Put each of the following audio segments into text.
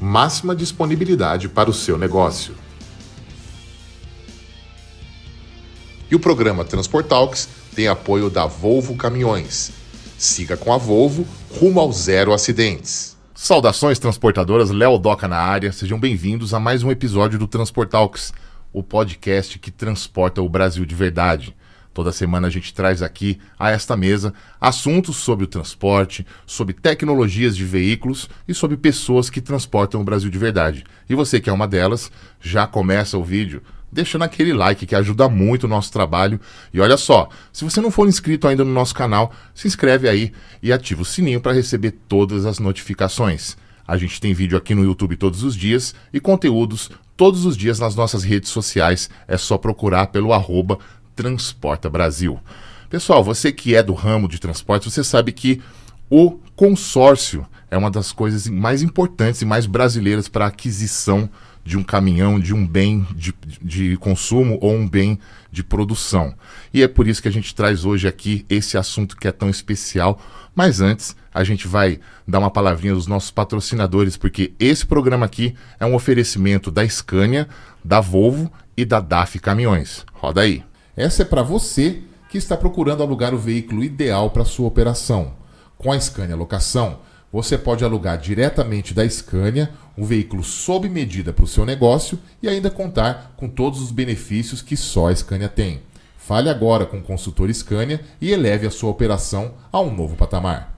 máxima disponibilidade para o seu negócio. E o programa Transportalks tem apoio da Volvo Caminhões. Siga com a Volvo rumo ao zero acidentes. Saudações transportadoras, Léo Doca na área. Sejam bem-vindos a mais um episódio do Transportalks, o podcast que transporta o Brasil de verdade. Toda semana a gente traz aqui a esta mesa assuntos sobre o transporte, sobre tecnologias de veículos e sobre pessoas que transportam o Brasil de verdade. E você que é uma delas, já começa o vídeo deixando aquele like que ajuda muito o nosso trabalho. E olha só, se você não for inscrito ainda no nosso canal, se inscreve aí e ativa o sininho para receber todas as notificações. A gente tem vídeo aqui no YouTube todos os dias e conteúdos todos os dias nas nossas redes sociais. É só procurar pelo arroba Transporta Brasil. Pessoal, você que é do ramo de transporte, você sabe que o consórcio é uma das coisas mais importantes e mais brasileiras para a aquisição de um caminhão, de um bem de, de, consumo ou um bem de produção. E é por isso que a gente traz hoje aqui esse assunto que é tão especial. Mas antes, a gente vai dar uma palavrinha dos nossos patrocinadores, porque esse programa aqui é um oferecimento da Scania, da Volvo e da DAF Caminhões. Roda aí. Essa é para você que está procurando alugar o veículo ideal para sua operação. Com a Scania Locação, você pode alugar diretamente da Scania um veículo sob medida para o seu negócio e ainda contar com todos os benefícios que só a Scania tem. Fale agora com o consultor Scania e eleve a sua operação a um novo patamar.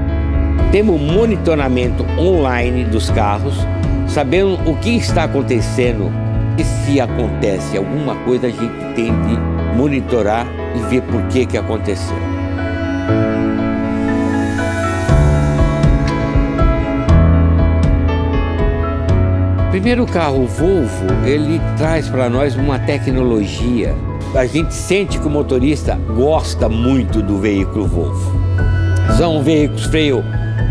Temos monitoramento online dos carros, sabendo o que está acontecendo. E se acontece alguma coisa, a gente tem de monitorar e ver por que, que aconteceu. Primeiro carro Volvo, ele traz para nós uma tecnologia. A gente sente que o motorista gosta muito do veículo Volvo. São veículos freio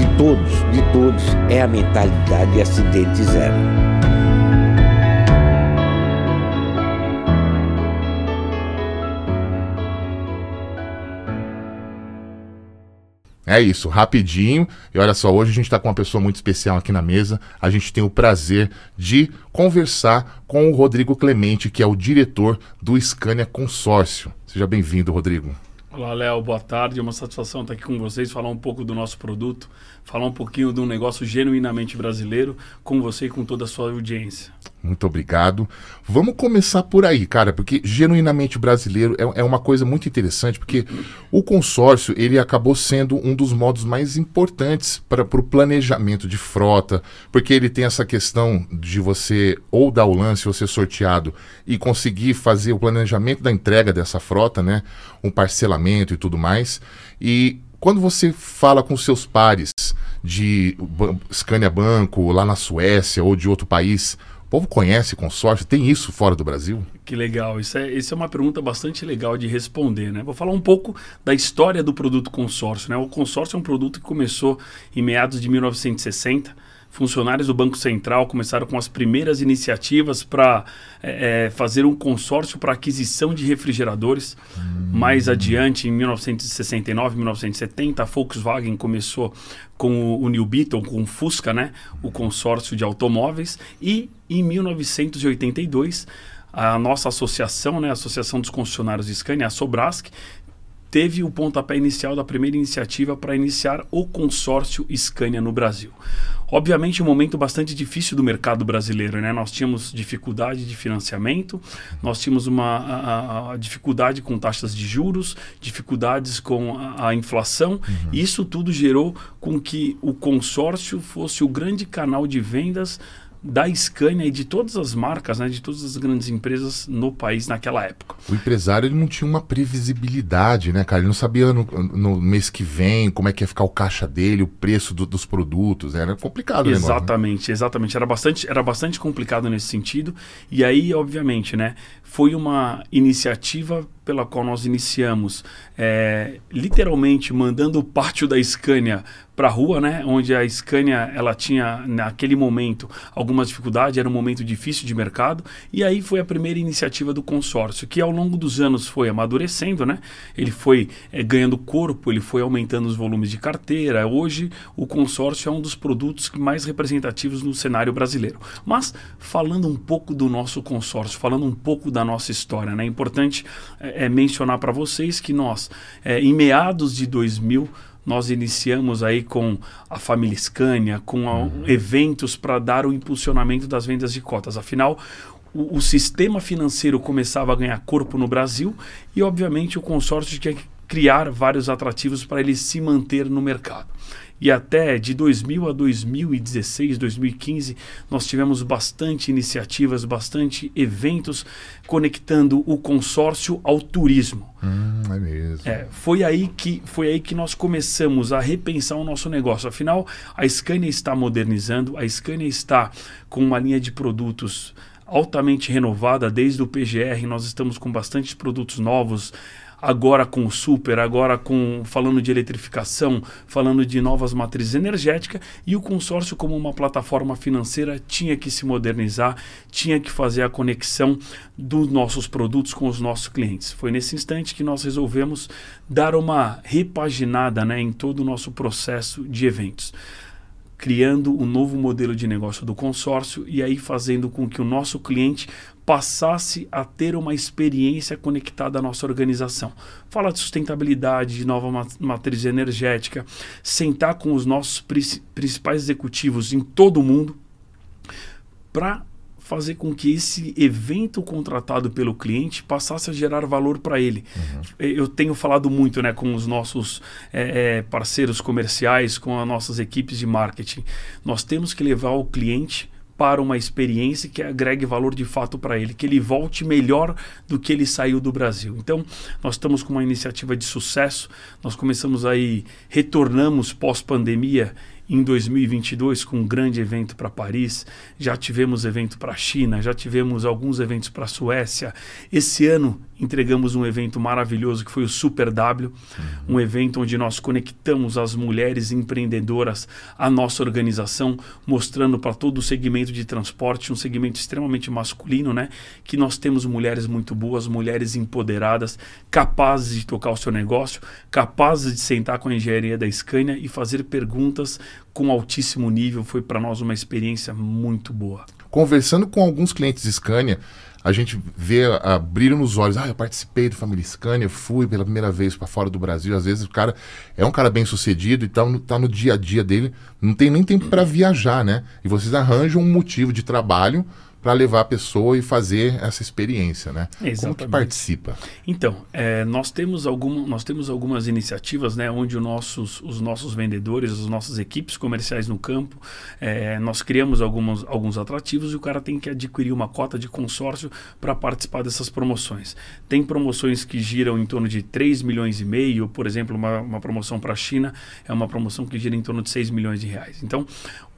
de todos, de todos, é a mentalidade acidente zero. É isso, rapidinho. E olha só, hoje a gente está com uma pessoa muito especial aqui na mesa. A gente tem o prazer de conversar com o Rodrigo Clemente, que é o diretor do Scania Consórcio. Seja bem-vindo, Rodrigo. Olá, Léo, boa tarde. É uma satisfação estar aqui com vocês, falar um pouco do nosso produto, falar um pouquinho de um negócio genuinamente brasileiro, com você e com toda a sua audiência. Muito obrigado. Vamos começar por aí, cara, porque genuinamente brasileiro é, é uma coisa muito interessante, porque o consórcio ele acabou sendo um dos modos mais importantes para o planejamento de frota, porque ele tem essa questão de você ou dar o lance ou ser sorteado e conseguir fazer o planejamento da entrega dessa frota, né? Um parcelamento e tudo mais. E quando você fala com seus pares de Scania Banco, lá na Suécia ou de outro país, o povo conhece consórcio? Tem isso fora do Brasil? Que legal. Isso é, isso é uma pergunta bastante legal de responder. Né? Vou falar um pouco da história do produto consórcio. Né? O consórcio é um produto que começou em meados de 1960 funcionários do Banco Central começaram com as primeiras iniciativas para é, é, fazer um consórcio para aquisição de refrigeradores. Hum. Mais adiante, em 1969, 1970, a Volkswagen começou com o, o New Beetle, com o Fusca, né? o consórcio de automóveis. E em 1982, a nossa associação, né, a Associação dos Concessionários de Scania, a Sobrasc, teve o pontapé inicial da primeira iniciativa para iniciar o consórcio Scania no Brasil. Obviamente, um momento bastante difícil do mercado brasileiro, né? Nós tínhamos dificuldade de financiamento, nós tínhamos uma a, a dificuldade com taxas de juros, dificuldades com a, a inflação. Uhum. Isso tudo gerou com que o consórcio fosse o grande canal de vendas da Scania e de todas as marcas, né, de todas as grandes empresas no país naquela época. O empresário ele não tinha uma previsibilidade, né, cara? Ele não sabia no, no mês que vem como é que ia ficar o caixa dele, o preço do, dos produtos, né? era complicado. Exatamente, negócio, né? exatamente. Era bastante, era bastante complicado nesse sentido. E aí, obviamente, né, foi uma iniciativa pela qual nós iniciamos, é, literalmente mandando o pátio da Scania para a rua, né, onde a Scania ela tinha naquele momento algumas dificuldades, era um momento difícil de mercado, e aí foi a primeira iniciativa do consórcio, que ao longo dos anos foi amadurecendo, né? Ele foi é, ganhando corpo, ele foi aumentando os volumes de carteira. Hoje o consórcio é um dos produtos mais representativos no cenário brasileiro. Mas falando um pouco do nosso consórcio, falando um pouco da nossa história, né? É importante é, é, mencionar para vocês que nós, é, em meados de 2000, nós iniciamos aí com a família Scania, com a, uhum. eventos para dar o impulsionamento das vendas de cotas. Afinal, o, o, sistema financeiro começava a ganhar corpo no Brasil e, obviamente, o consórcio tinha que criar vários atrativos para ele se manter no mercado. E até de 2000 a 2016, 2015, nós tivemos bastante iniciativas, bastante eventos conectando o consórcio ao turismo. Hum, é mesmo. É, foi, aí que, foi aí que nós começamos a repensar o nosso negócio. Afinal, a Scania está modernizando, a Scania está com uma linha de produtos altamente renovada desde o PGR. Nós estamos com bastantes produtos novos, agora com o super, agora com falando de eletrificação, falando de novas matrizes energéticas, e o consórcio como uma plataforma financeira tinha que se modernizar, tinha que fazer a conexão dos nossos produtos com os nossos clientes. Foi nesse instante que nós resolvemos dar uma repaginada né, em todo o nosso processo de eventos criando um novo modelo de negócio do consórcio e aí fazendo com que o nosso cliente passasse a ter uma experiência conectada à nossa organização. Fala de sustentabilidade, de nova matriz energética, sentar com os nossos principais executivos em todo o mundo para fazer com que esse evento contratado pelo cliente passasse a gerar valor para ele. Uhum. Eu tenho falado muito né, com os nossos é, é, parceiros comerciais, com as nossas equipes de marketing. Nós temos que levar o cliente para uma experiência que agregue valor de fato para ele, que ele volte melhor do que ele saiu do Brasil. Então, nós estamos com uma iniciativa de sucesso. Nós começamos aí, retornamos pós-pandemia em 2022 com um grande evento para Paris, já tivemos evento para a China, já tivemos alguns eventos para a Suécia. Esse ano entregamos um evento maravilhoso que foi o Super W, uhum. um evento onde nós conectamos as mulheres empreendedoras à nossa organização, mostrando para todo o segmento de transporte, um segmento extremamente masculino, né, que nós temos mulheres muito boas, mulheres empoderadas, capazes de tocar o seu negócio, capazes de sentar com a engenharia da Scania e fazer perguntas com altíssimo nível. Foi para nós uma experiência muito boa. Conversando com alguns clientes Scania, a gente vê abrir nos olhos, ah, eu participei do Family Scania, fui pela primeira vez para fora do Brasil. Às vezes o cara é um cara bem sucedido e tá no, tá no dia a dia dele, não tem nem tempo para viajar, né? E vocês arranjam um motivo de trabalho para levar a pessoa e fazer essa experiência, né? Exatamente. Como que participa? Então, é, nós, temos algum, nós temos algumas iniciativas, né, onde os nossos, os nossos vendedores, as nossas equipes comerciais no campo, é, nós criamos algumas, alguns atrativos e o cara tem que adquirir uma cota de consórcio para participar dessas promoções. Tem promoções que giram em torno de 3 milhões e meio, por exemplo, uma, uma promoção para a China é uma promoção que gira em torno de 6 milhões de reais. Então,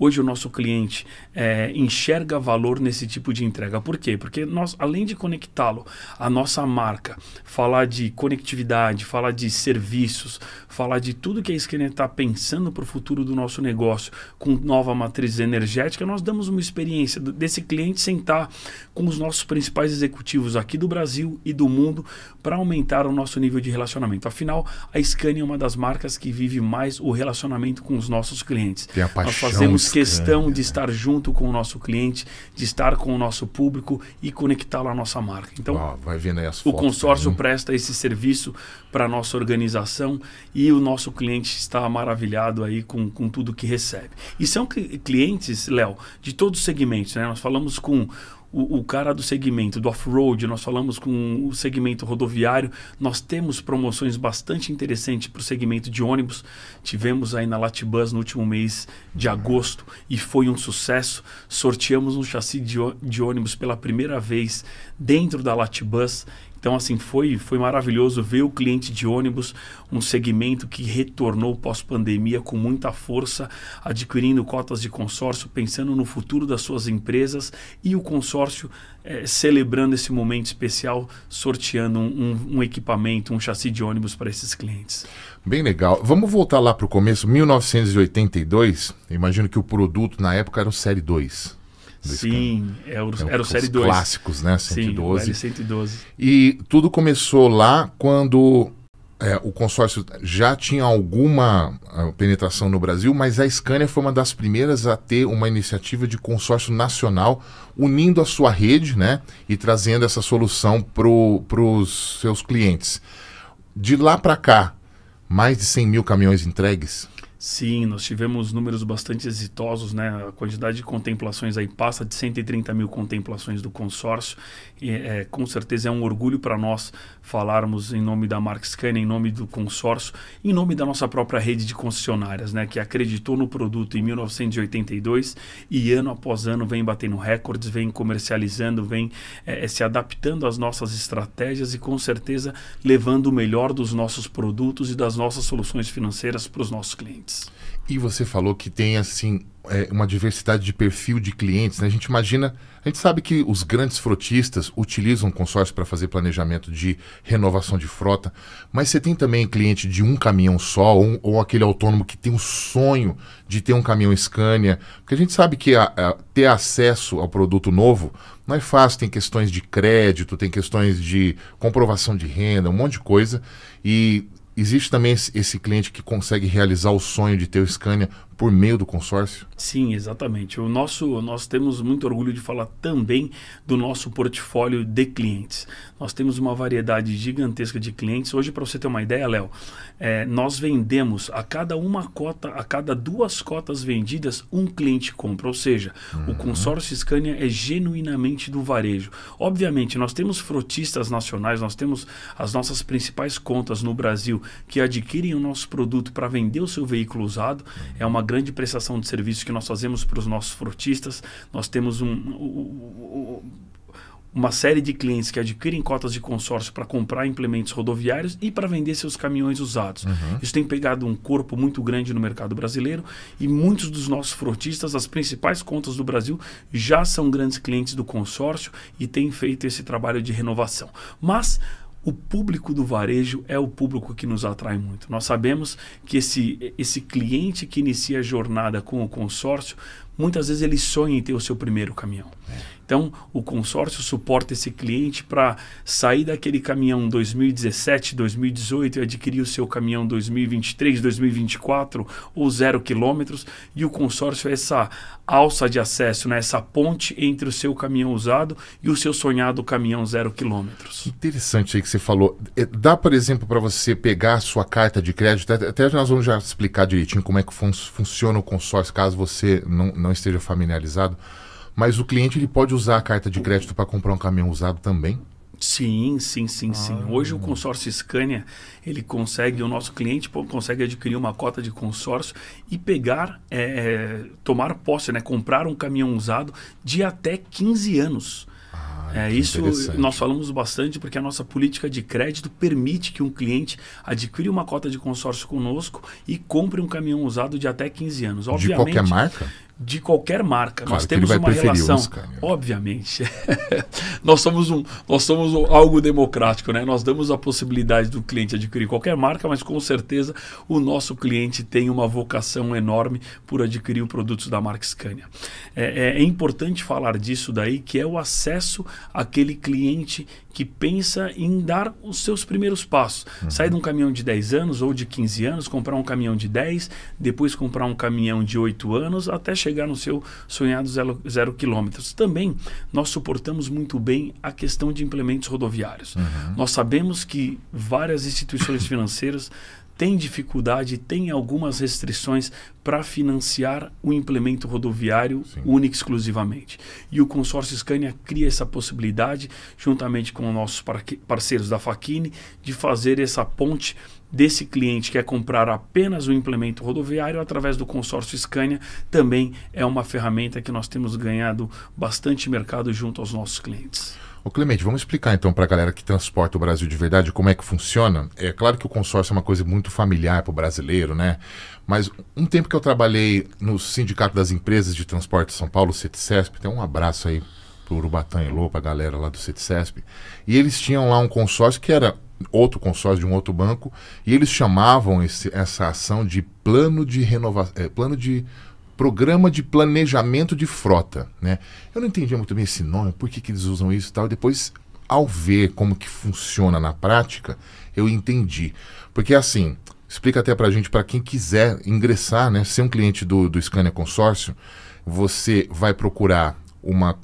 Hoje o nosso cliente é, enxerga valor nesse tipo de entrega. Por quê? Porque nós, além de conectá-lo à nossa marca, falar de conectividade, falar de serviços, falar de tudo que a Skinner está pensando para o futuro do nosso negócio com nova matriz energética, nós damos uma experiência desse cliente sentar com os nossos principais executivos aqui do Brasil e do mundo para aumentar o nosso nível de relacionamento. Afinal, a Scania é uma das marcas que vive mais o relacionamento com os nossos clientes. Tem a paixão Nós fazemos questão de estar junto com o nosso cliente, de estar com o nosso público e conectá-lo à nossa marca. Então, Uau, vai vendo aí as o consórcio também. presta esse serviço para a nossa organização e o nosso cliente está maravilhado aí com, com tudo que recebe. E são clientes, Léo, de todos os segmentos. Né? Nós falamos com o, o cara do segmento do off-road, nós falamos com o segmento rodoviário, nós temos promoções bastante interessantes para o segmento de ônibus. Tivemos aí na Latibus no último mês de agosto e foi um sucesso. Sorteamos um chassi de, de ônibus pela primeira vez dentro da Latibus então, assim, foi, foi maravilhoso ver o cliente de ônibus, um segmento que retornou pós-pandemia com muita força, adquirindo cotas de consórcio, pensando no futuro das suas empresas e o consórcio é, celebrando esse momento especial, sorteando um, um, um equipamento, um chassi de ônibus para esses clientes. Bem legal. Vamos voltar lá para o começo, 1982. Imagino que o produto na época era o Série 2. Sim, é o, é era o Série 2. Clássicos, né? 112. Sim, 112. E tudo começou lá quando é, o consórcio já tinha alguma é, penetração no Brasil, mas a Scania foi uma das primeiras a ter uma iniciativa de consórcio nacional, unindo a sua rede né, e trazendo essa solução para os seus clientes. De lá para cá, mais de 100 mil caminhões entregues? Sim, nós tivemos números bastante exitosos, né? A quantidade de contemplações aí passa de 130 mil contemplações do consórcio. E, é, com certeza é um orgulho para nós falarmos em nome da Mark Scanner, em nome do consórcio, em nome da nossa própria rede de concessionárias, né? Que acreditou no produto em 1982 e ano após ano vem batendo recordes, vem comercializando, vem é, é, se adaptando às nossas estratégias e com certeza levando o melhor dos nossos produtos e das nossas soluções financeiras para os nossos clientes. E você falou que tem, assim, é, uma diversidade de perfil de clientes. Né? A gente imagina, a gente sabe que os grandes frotistas utilizam consórcio para fazer planejamento de renovação de frota, mas você tem também cliente de um caminhão só, ou, ou aquele autônomo que tem o sonho de ter um caminhão Scania, porque a gente sabe que a, a, ter acesso ao produto novo não é fácil, tem questões de crédito, tem questões de comprovação de renda, um monte de coisa, e existe também esse, cliente que consegue realizar o sonho de ter o Scania por meio do consórcio? Sim, exatamente. O nosso, nós temos muito orgulho de falar também do nosso portfólio de clientes. Nós temos uma variedade gigantesca de clientes. Hoje, para você ter uma ideia, Léo, é, nós vendemos a cada uma cota, a cada duas cotas vendidas, um cliente compra. Ou seja, uhum. o consórcio Scania é genuinamente do varejo. Obviamente, nós temos frotistas nacionais, nós temos as nossas principais contas no Brasil que adquirem o nosso produto para vender o seu veículo usado. Uhum. É uma grande prestação de serviço que nós fazemos para os nossos frotistas. Nós temos um, um, um uma série de clientes que adquirem cotas de consórcio para comprar implementos rodoviários e para vender seus caminhões usados. Uhum. Isso tem pegado um corpo muito grande no mercado brasileiro e muitos dos nossos frotistas, as principais contas do Brasil, já são grandes clientes do consórcio e têm feito esse trabalho de renovação. Mas o público do varejo é o público que nos atrai muito. Nós sabemos que esse, esse cliente que inicia a jornada com o consórcio, muitas vezes ele sonha em ter o seu primeiro caminhão. É. Então, o consórcio suporta esse cliente para sair daquele caminhão 2017, 2018 e adquirir o seu caminhão 2023, 2024 ou zero quilômetros. E o consórcio é essa alça de acesso, né? essa ponte entre o seu caminhão usado e o seu sonhado caminhão zero quilômetros. Interessante aí que você falou. É, dá, por exemplo, para você pegar a sua carta de crédito, até nós vamos já explicar direitinho como é que fun funciona o consórcio, caso você não, não esteja familiarizado. Mas o cliente ele pode usar a carta de crédito para comprar um caminhão usado também? Sim, sim, sim, ah, sim. Hoje o consórcio Scania, ele consegue, o nosso cliente consegue adquirir uma cota de consórcio e pegar, é, é, tomar posse, né? comprar um caminhão usado de até 15 anos. Ah, é, isso nós falamos bastante porque a nossa política de crédito permite que um cliente adquira uma cota de consórcio conosco e compre um caminhão usado de até 15 anos. Obviamente, de qualquer marca? de qualquer marca. Claro, nós temos uma relação, né? obviamente. nós somos um, nós somos algo democrático, né? Nós damos a possibilidade do cliente adquirir qualquer marca, mas com certeza o nosso cliente tem uma vocação enorme por adquirir produtos da marca Scania. É, é, é importante falar disso daí, que é o acesso àquele cliente que pensa em dar os seus primeiros passos. Uhum. Sair de um caminhão de 10 anos ou de 15 anos, comprar um caminhão de 10, depois comprar um caminhão de 8 anos, até chegar no seu sonhado zero, zero quilômetros. Também nós suportamos muito bem a questão de implementos rodoviários. Uhum. Nós sabemos que várias instituições financeiras tem dificuldade, tem algumas restrições para financiar o implemento rodoviário único exclusivamente. E o consórcio Scania cria essa possibilidade, juntamente com nossos parceiros da Faquini, de fazer essa ponte desse cliente que quer comprar apenas o implemento rodoviário através do consórcio Scania, também é uma ferramenta que nós temos ganhado bastante mercado junto aos nossos clientes. Ô Clemente, vamos explicar então para a galera que transporta o Brasil de verdade como é que funciona. É claro que o consórcio é uma coisa muito familiar para o brasileiro, né? Mas um tempo que eu trabalhei no Sindicato das Empresas de Transporte de São Paulo, CETSESP, tem um abraço aí o Urubatã e Lô, a galera lá do CETSESP. E eles tinham lá um consórcio que era outro consórcio de um outro banco, e eles chamavam esse, essa ação de plano de renovação. É, eh, plano de Programa de Planejamento de Frota. Né? Eu não entendia muito bem esse nome, por que, que eles usam isso e tal. depois, ao ver como que funciona na prática, eu entendi. Porque assim, explica até para a gente, para quem quiser ingressar, né, ser um cliente do, do Scania Consórcio, você vai procurar uma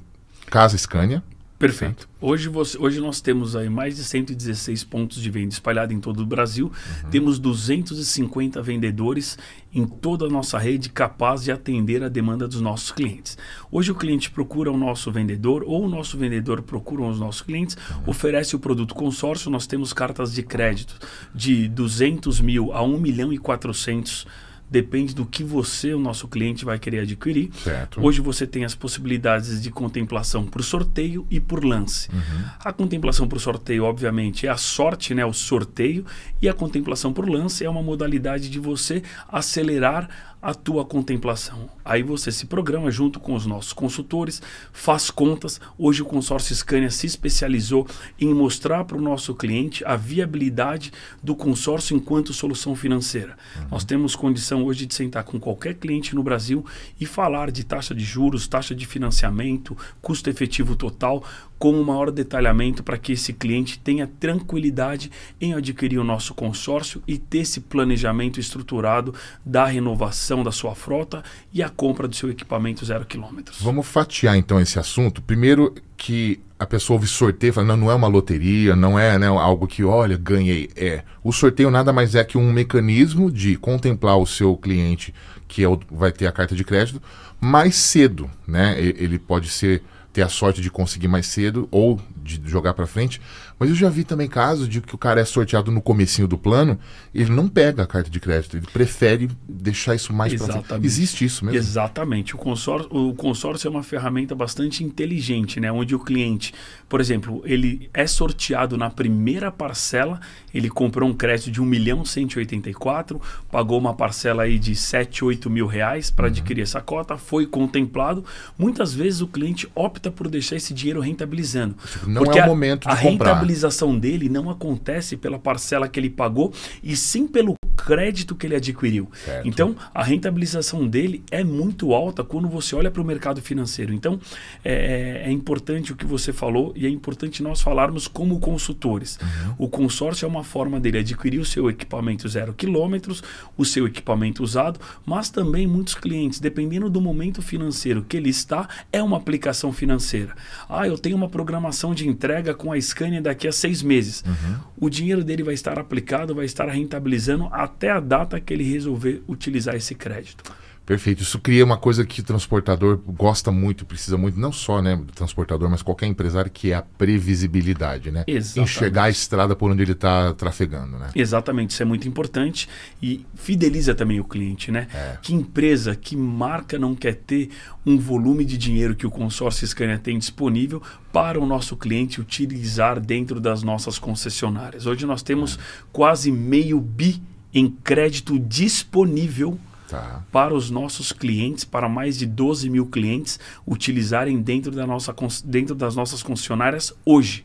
casa Scania, Perfeito. Hoje, você, hoje nós temos aí mais de 116 pontos de venda espalhados em todo o Brasil. Uhum. Temos 250 vendedores em toda a nossa rede capaz de atender a demanda dos nossos clientes. Hoje o cliente procura o nosso vendedor ou o nosso vendedor procura os nossos clientes, uhum. oferece o produto consórcio. Nós temos cartas de crédito de 200 mil a 1 milhão e 400 mil depende do que você, o nosso cliente, vai querer adquirir. Certo. Hoje você tem as possibilidades de contemplação por sorteio e por lance. Uhum. A contemplação por sorteio, obviamente, é a sorte, né, o sorteio, e a contemplação por lance é uma modalidade de você acelerar a tua contemplação. Aí você se programa junto com os nossos consultores, faz contas. Hoje o consórcio Scania se especializou em mostrar para o nosso cliente a viabilidade do consórcio enquanto solução financeira. Uhum. Nós temos condição hoje de sentar com qualquer cliente no Brasil e falar de taxa de juros, taxa de financiamento, custo efetivo total, com o maior detalhamento para que esse cliente tenha tranquilidade em adquirir o nosso consórcio e ter esse planejamento estruturado da renovação da sua frota e a compra do seu equipamento zero quilômetros. Vamos fatiar então esse assunto. Primeiro que a pessoa ouve sorteio fala, não, não é uma loteria, não é né, algo que, olha, ganhei. É. O sorteio nada mais é que um mecanismo de contemplar o seu cliente que é o, vai ter a carta de crédito mais cedo. Né? Ele pode ser ter a sorte de conseguir mais cedo ou de jogar para frente, mas eu já vi também casos de que o cara é sorteado no comecinho do plano, ele não pega a carta de crédito, ele prefere deixar isso mais para Existe isso mesmo? Exatamente. O consórcio, o consórcio é uma ferramenta bastante inteligente, né? Onde o cliente, por exemplo, ele é sorteado na primeira parcela, ele comprou um crédito de 1 milhão 184, pagou uma parcela aí de 7, 8 mil reais para uhum. adquirir essa cota, foi contemplado. Muitas vezes o cliente opta por deixar esse dinheiro rentabilizando. Não é o momento de comprar realização dele não acontece pela parcela que ele pagou e sim pelo crédito que ele adquiriu. Certo. Então, a rentabilização dele é muito alta quando você olha para o mercado financeiro. Então, é, é, é, importante o que você falou e é importante nós falarmos como consultores. Uhum. O consórcio é uma forma dele adquirir o seu equipamento zero quilômetros, o seu equipamento usado, mas também muitos clientes, dependendo do momento financeiro que ele está, é uma aplicação financeira. Ah, eu tenho uma programação de entrega com a Scania da daqui a seis meses. Uhum. O dinheiro dele vai estar aplicado, vai estar rentabilizando até a data que ele resolver utilizar esse crédito. Perfeito. Isso cria uma coisa que o transportador gosta muito, precisa muito, não só né, do transportador, mas qualquer empresário, que é a previsibilidade, né? Exatamente. Enxergar a estrada por onde ele está trafegando, né? Exatamente, isso é muito importante e fideliza também o cliente, né? É. Que empresa, que marca não quer ter um volume de dinheiro que o consórcio Scania tem disponível para o nosso cliente utilizar dentro das nossas concessionárias? Hoje nós temos é. quase meio bi em crédito disponível tá. para os nossos clientes, para mais de 12 mil clientes utilizarem dentro, da nossa, dentro das nossas concessionárias hoje.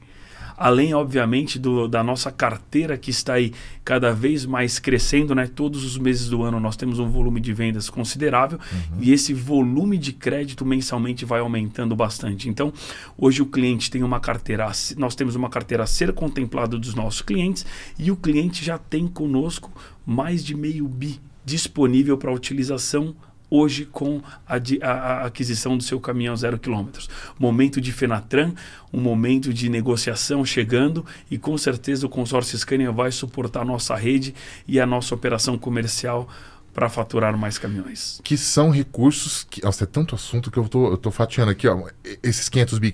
Além, obviamente, do, da nossa carteira que está aí cada vez mais crescendo, né? Todos os meses do ano nós temos um volume de vendas considerável uhum. e esse volume de crédito mensalmente vai aumentando bastante. Então, hoje o cliente tem uma carteira, nós temos uma carteira a ser contemplada dos nossos clientes e o cliente já tem conosco mais de meio bi disponível para utilização hoje com a, a, a, aquisição do seu caminhão zero quilômetros. Momento de Fenatran, um momento de negociação chegando e com certeza o consórcio Scania vai suportar a nossa rede e a nossa operação comercial para faturar mais caminhões. Que são recursos que. Nossa, é tanto assunto que eu tô, eu tô fatiando aqui, ó. Esses 500 bi,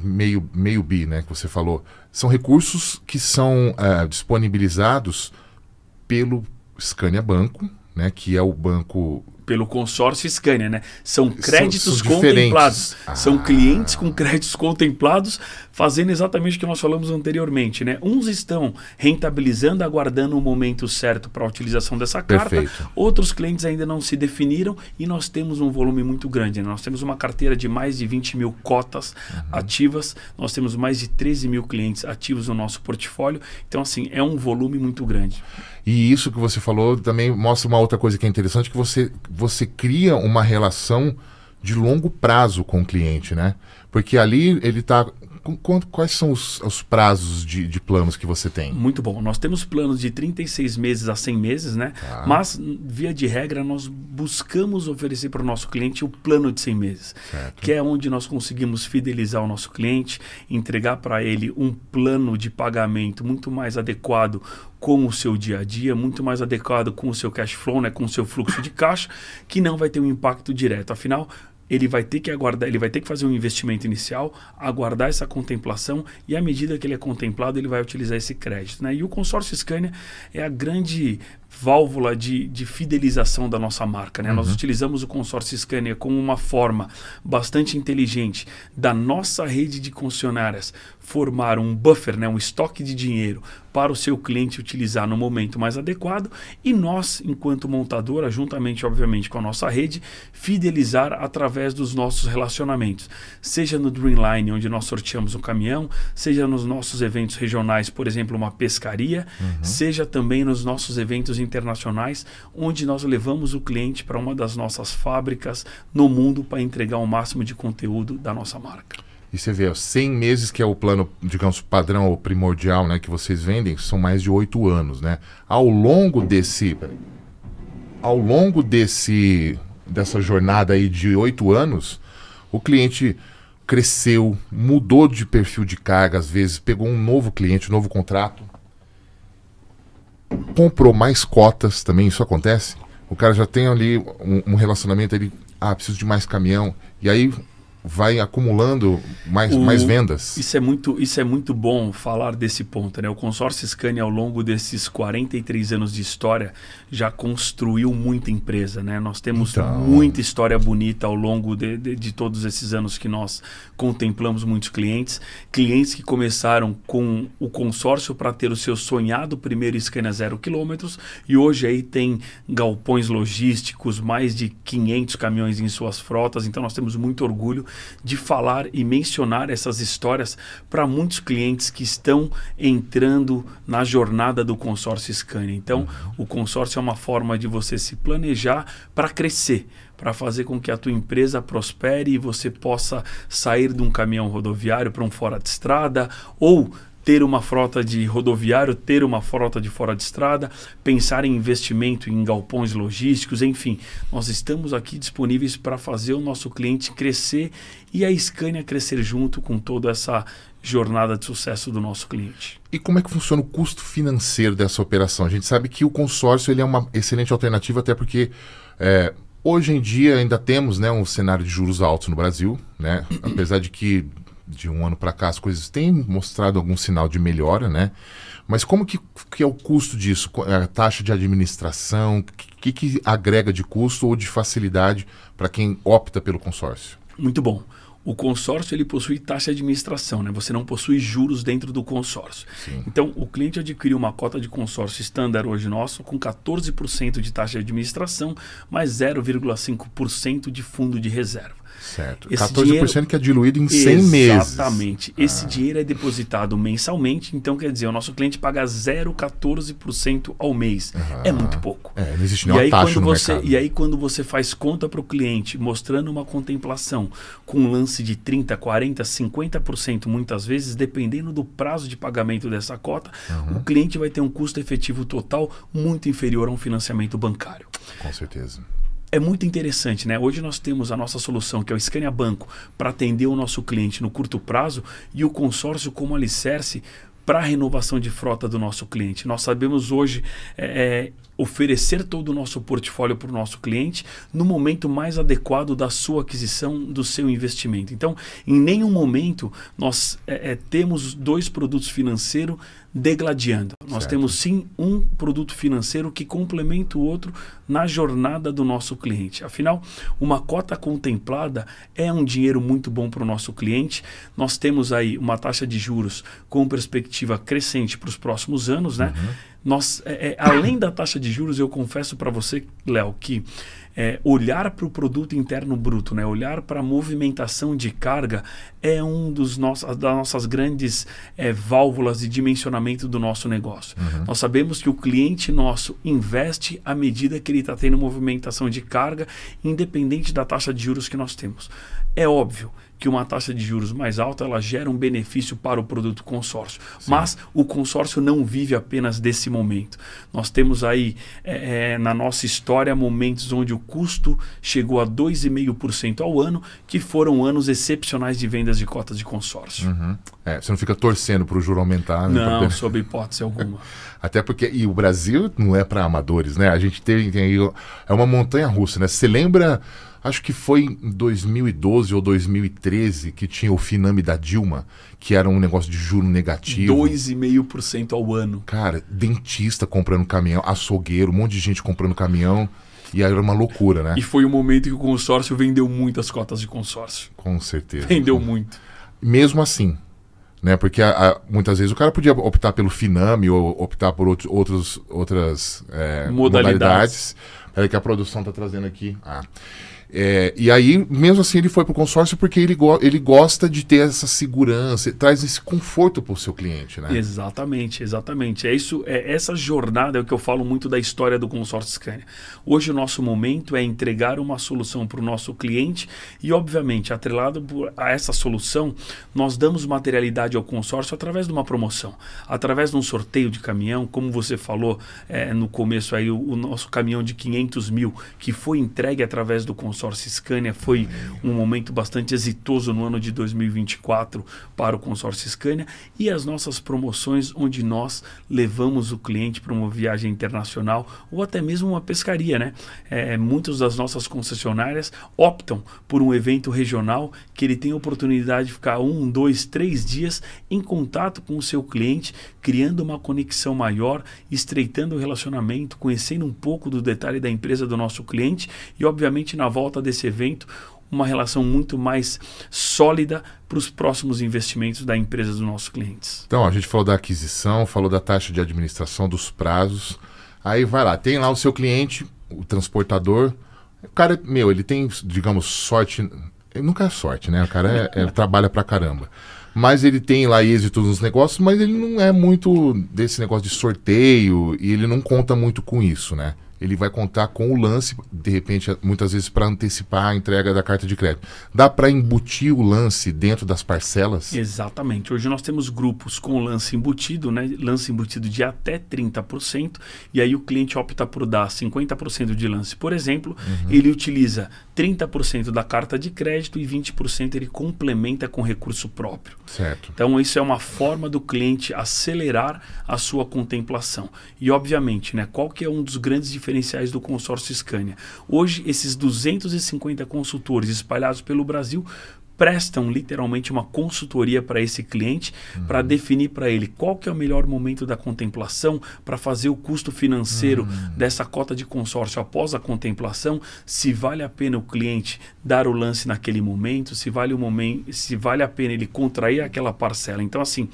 meio, meio bi, né, que você falou, são recursos que são eh, disponibilizados pelo Scania Banco, né, que é o banco pelo consórcio Scania, né? São créditos são, são contemplados. Ah. São clientes com créditos contemplados fazendo exatamente o que nós falamos anteriormente, né? Uns estão rentabilizando, aguardando o momento certo para a utilização dessa carta, Perfeito. outros clientes ainda não se definiram e nós temos um volume muito grande. Né? Nós temos uma carteira de mais de 20 mil cotas uhum. ativas, nós temos mais de 13 mil clientes ativos no nosso portfólio, então assim, é um volume muito grande. E isso que você falou também mostra uma outra coisa que é interessante, que você, você cria uma relação de longo prazo com o cliente, né? Porque ali ele está quanto, quais são os, os prazos de, de, planos que você tem? Muito bom. Nós temos planos de 36 meses a 100 meses, né? Tá. Mas, via de regra, nós buscamos oferecer para o nosso cliente o plano de 100 meses, certo. que é onde nós conseguimos fidelizar o nosso cliente, entregar para ele um plano de pagamento muito mais adequado com o seu dia a dia, muito mais adequado com o seu cash flow, né, com o seu fluxo de caixa, que não vai ter um impacto direto. Afinal, ele vai ter que aguardar, ele vai ter que fazer um investimento inicial, aguardar essa contemplação e à medida que ele é contemplado, ele vai utilizar esse crédito. Né? E o consórcio Scania é a grande válvula de, de fidelização da nossa marca. Né? Uhum. Nós utilizamos o consórcio Scania como uma forma bastante inteligente da nossa rede de concessionárias formar um buffer, né, um estoque de dinheiro para o seu cliente utilizar no momento mais adequado e nós, enquanto montadora, juntamente obviamente com a nossa rede, fidelizar através dos nossos relacionamentos, seja no Dreamline, onde nós sorteamos um caminhão, seja nos nossos eventos regionais, por exemplo, uma pescaria, uhum. seja também nos nossos eventos internacionais, onde nós levamos o cliente para uma das nossas fábricas no mundo para entregar o máximo de conteúdo da nossa marca. E você vê, 100 meses que é o plano, digamos, padrão ou primordial né, que vocês vendem, são mais de 8 anos. Né? Ao longo desse. Ao longo desse dessa jornada aí de 8 anos, o cliente cresceu, mudou de perfil de carga, às vezes, pegou um novo cliente, um novo contrato comprou mais cotas também, isso acontece? O cara já tem ali um, um relacionamento, ele, ah, preciso de mais caminhão. E aí vai acumulando mais, o, mais vendas. Isso é, muito, isso é muito bom falar desse ponto. Né? O consórcio Scania, ao longo desses 43 anos de história, já construiu muita empresa. Né? Nós temos então... muita história bonita ao longo de, de, de, todos esses anos que nós contemplamos muitos clientes. Clientes que começaram com o consórcio para ter o seu sonhado primeiro Scania zero quilômetros e hoje aí tem galpões logísticos, mais de 500 caminhões em suas frotas. Então nós temos muito orgulho de falar e mencionar essas histórias para muitos clientes que estão entrando na jornada do consórcio Scania. Então, o consórcio é uma forma de você se planejar para crescer, para fazer com que a tua empresa prospere e você possa sair de um caminhão rodoviário para um fora de estrada ou ter uma frota de rodoviário, ter uma frota de fora de estrada, pensar em investimento em galpões logísticos, enfim, nós estamos aqui disponíveis para fazer o nosso cliente crescer e a Scania crescer junto com toda essa jornada de sucesso do nosso cliente. E como é que funciona o custo financeiro dessa operação? A gente sabe que o consórcio ele é uma excelente alternativa, até porque é, hoje em dia ainda temos né, um cenário de juros altos no Brasil, né? apesar de que de um ano para cá as coisas têm mostrado algum sinal de melhora, né? Mas como que, que é o custo disso? É a taxa de administração? O que, que agrega de custo ou de facilidade para quem opta pelo consórcio? Muito bom o consórcio ele possui taxa de administração, né? Você não possui juros dentro do consórcio. Sim. Então, o cliente adquiriu uma cota de consórcio estándar hoje nosso com 14% de taxa de administração, mais 0,5% de fundo de reserva. Certo. Esse 14% dinheiro... que é diluído em 100 Exatamente. meses. Exatamente. Esse ah. dinheiro é depositado mensalmente, então quer dizer, o nosso cliente paga 0,14% ao mês. Ah. É muito pouco. É, não existe nenhuma e aí, taxa quando você, mercado. E aí quando você faz conta para o cliente, mostrando uma contemplação com lance chance de 30, 40, 50% muitas vezes, dependendo do prazo de pagamento dessa cota, uhum. o cliente vai ter um custo efetivo total muito inferior a um financiamento bancário. Com certeza é muito interessante, né? Hoje nós temos a nossa solução, que é o Scania Banco, para atender o nosso cliente no curto prazo e o consórcio como alicerce para a renovação de frota do nosso cliente. Nós sabemos hoje é, é, oferecer todo o nosso portfólio para o nosso cliente no momento mais adequado da sua aquisição, do seu investimento. Então, em nenhum momento nós é, é temos dois produtos financeiros degladiando. Certo. Nós temos sim um produto financeiro que complementa o outro na jornada do nosso cliente. Afinal, uma cota contemplada é um dinheiro muito bom para o nosso cliente. Nós temos aí uma taxa de juros com perspectiva crescente para os próximos anos, né? Uhum. Nós, é, é, além da taxa de juros, eu confesso para você, Léo, que é, olhar para o produto interno bruto, né? olhar para a movimentação de carga é um dos nossos, das nossas grandes é, válvulas de dimensionamento do nosso negócio. Uhum. Nós sabemos que o cliente nosso investe à medida que ele está tendo movimentação de carga, independente da taxa de juros que nós temos. É óbvio que uma taxa de juros mais alta ela gera um benefício para o produto consórcio. Sim. Mas o consórcio não vive apenas desse momento. Nós temos aí é, é na nossa história momentos onde o custo chegou a 2,5% ao ano, que foram anos excepcionais de vendas de cotas de consórcio. Uhum. É, você não fica torcendo para o juro aumentar. Né? Não, ter... sob hipótese alguma. Até porque e o Brasil não é para amadores, né? A gente tem, tem aí, é uma montanha russa, né? Você lembra acho que foi em 2012 ou 2013 que tinha o Finame da Dilma, que era um negócio de juro negativo. 2,5% ao ano. Cara, dentista comprando caminhão, açougueiro, um monte de gente comprando caminhão. E aí era uma loucura, né? E foi o momento que o consórcio vendeu muitas cotas de consórcio. Com certeza. Vendeu muito. Mesmo assim, né? Porque a, a, muitas vezes o cara podia optar pelo Finame ou optar por outros, outros outras é, modalidades. modalidades. Peraí que a produção tá trazendo aqui. Ah. É, e aí, mesmo assim, ele foi para o consórcio porque ele, go ele gosta de ter essa segurança, traz esse conforto para o seu cliente, né? Exatamente, exatamente. É isso, é essa jornada é o que eu falo muito da história do consórcio Scania. Hoje o nosso momento é entregar uma solução para o nosso cliente e, obviamente, atrelado a essa solução, nós damos materialidade ao consórcio através de uma promoção, através de um sorteio de caminhão, como você falou é, no começo aí, o, o nosso caminhão de 500 mil que foi entregue através do consórcio consórcio Scania foi um momento bastante exitoso no ano de 2024 para o consórcio Scania e as nossas promoções onde nós levamos o cliente para uma viagem internacional ou até mesmo uma pescaria, né? É, muitas das nossas concessionárias optam por um evento regional que ele tem oportunidade de ficar um, dois, três dias em contato com o seu cliente, criando uma conexão maior, estreitando o relacionamento, conhecendo um pouco do detalhe da empresa do nosso cliente e, obviamente, na volta volta desse evento uma relação muito mais sólida para os próximos investimentos da empresa dos nossos clientes. Então, a gente falou da aquisição, falou da taxa de administração, dos prazos. Aí vai lá, tem lá o seu cliente, o transportador. O cara, meu, ele tem, digamos, sorte. Nunca é sorte, né? O cara é, é, trabalha pra caramba. Mas ele tem lá êxito nos negócios, mas ele não é muito desse negócio de sorteio e ele não conta muito com isso, né? ele vai contar com o lance, de repente, muitas vezes para antecipar a entrega da carta de crédito. Dá para embutir o lance dentro das parcelas? Exatamente. Hoje nós temos grupos com lance embutido, né? Lance embutido de até 30%, e aí o cliente opta por dar 50% de lance, por exemplo, uhum. ele utiliza 30% da carta de crédito e 20% ele complementa com recurso próprio. Certo. Então isso é uma forma do cliente acelerar a sua contemplação. E obviamente, né, qual que é um dos grandes diferenciais do consórcio Scania. Hoje, esses 250 consultores espalhados pelo Brasil prestam literalmente uma consultoria para esse cliente uhum. para definir para ele qual que é o melhor momento da contemplação para fazer o custo financeiro uhum. dessa cota de consórcio após a contemplação, se vale a pena o cliente dar o lance naquele momento, se vale o momento, se vale a pena ele contrair aquela parcela. Então assim,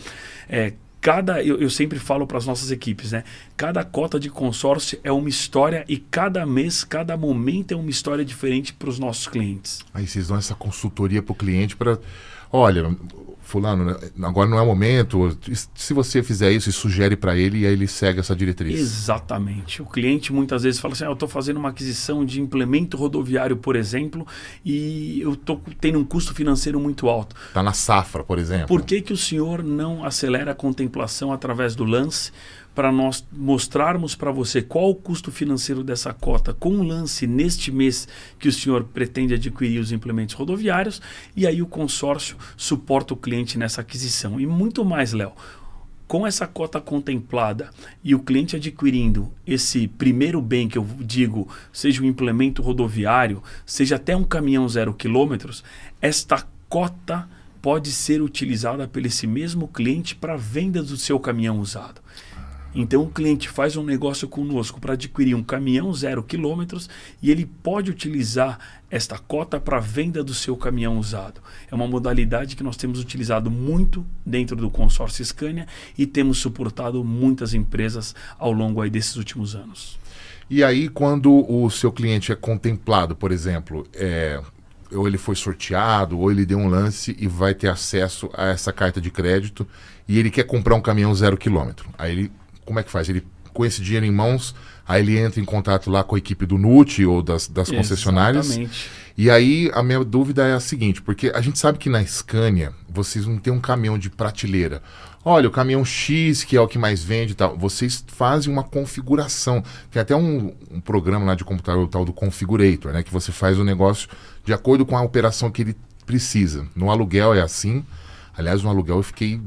é, cada eu, eu sempre falo para as nossas equipes, né? Cada cota de consórcio é uma história e cada mês, cada momento é uma história diferente para os nossos clientes. Aí vocês dão essa consultoria para o cliente para, olha, fulano, né, agora não é o momento. Se você fizer isso e sugere para ele, e aí ele segue essa diretriz. Exatamente. O cliente muitas vezes fala assim: ah, eu estou fazendo uma aquisição de implemento rodoviário, por exemplo, e eu estou tendo um custo financeiro muito alto. Está na safra, por exemplo. Por que, que o senhor não acelera a contemplação através do lance? para nós mostrarmos para você qual o custo financeiro dessa cota com o lance neste mês que o senhor pretende adquirir os implementos rodoviários e aí o consórcio suporta o cliente nessa aquisição. E muito mais, Léo. Com essa cota contemplada e o cliente adquirindo esse primeiro bem que eu digo, seja um implemento rodoviário, seja até um caminhão zero quilômetros, esta cota pode ser utilizada pelo esse mesmo cliente para venda do seu caminhão usado. Então o cliente faz um negócio conosco para adquirir um caminhão zero quilômetros e ele pode utilizar esta cota para venda do seu caminhão usado. É uma modalidade que nós temos utilizado muito dentro do consórcio Scania e temos suportado muitas empresas ao longo aí desses últimos anos. E aí, quando o seu cliente é contemplado, por exemplo, é, ou ele foi sorteado, ou ele deu um lance e vai ter acesso a essa carta de crédito e ele quer comprar um caminhão zero quilômetro. Aí ele como é que faz? Ele com esse dinheiro em mãos, aí ele entra em contato lá com a equipe do NUT ou das, das concessionárias. Exatamente. E aí a minha dúvida é a seguinte, porque a gente sabe que na Scania vocês não têm um caminhão de prateleira. Olha, o caminhão X, que é o que mais vende e tal, vocês fazem uma configuração. Tem até um, um programa lá de computador, o tal do Configurator, né? Que você faz o negócio de acordo com a operação que ele precisa. No aluguel é assim. Aliás, no aluguel eu fiquei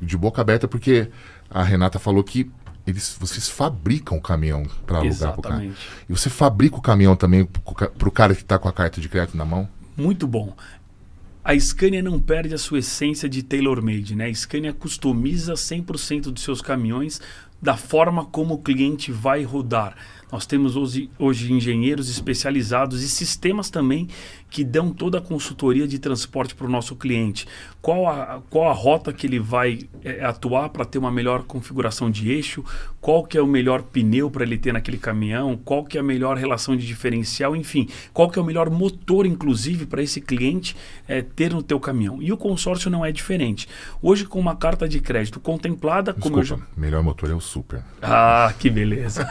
de boca aberta porque a Renata falou que eles, vocês fabricam o caminhão para alugar para o cara. E você fabrica o caminhão também para o cara que está com a carta de crédito na mão? Muito bom. A Scania não perde a sua essência de tailor-made, né? A Scania customiza 100% dos seus caminhões da forma como o cliente vai rodar. Nós temos hoje, hoje engenheiros especializados e sistemas também que dão toda a consultoria de transporte para o nosso cliente. Qual a, qual a rota que ele vai é, é atuar para ter uma melhor configuração de eixo? Qual que é o melhor pneu para ele ter naquele caminhão? Qual que é a melhor relação de diferencial? Enfim, qual que é o melhor motor, inclusive, para esse cliente é, ter no teu caminhão? E o consórcio não é diferente. Hoje, com uma carta de crédito contemplada... Desculpa, como eu já... melhor motor é o Super. Ah, que beleza.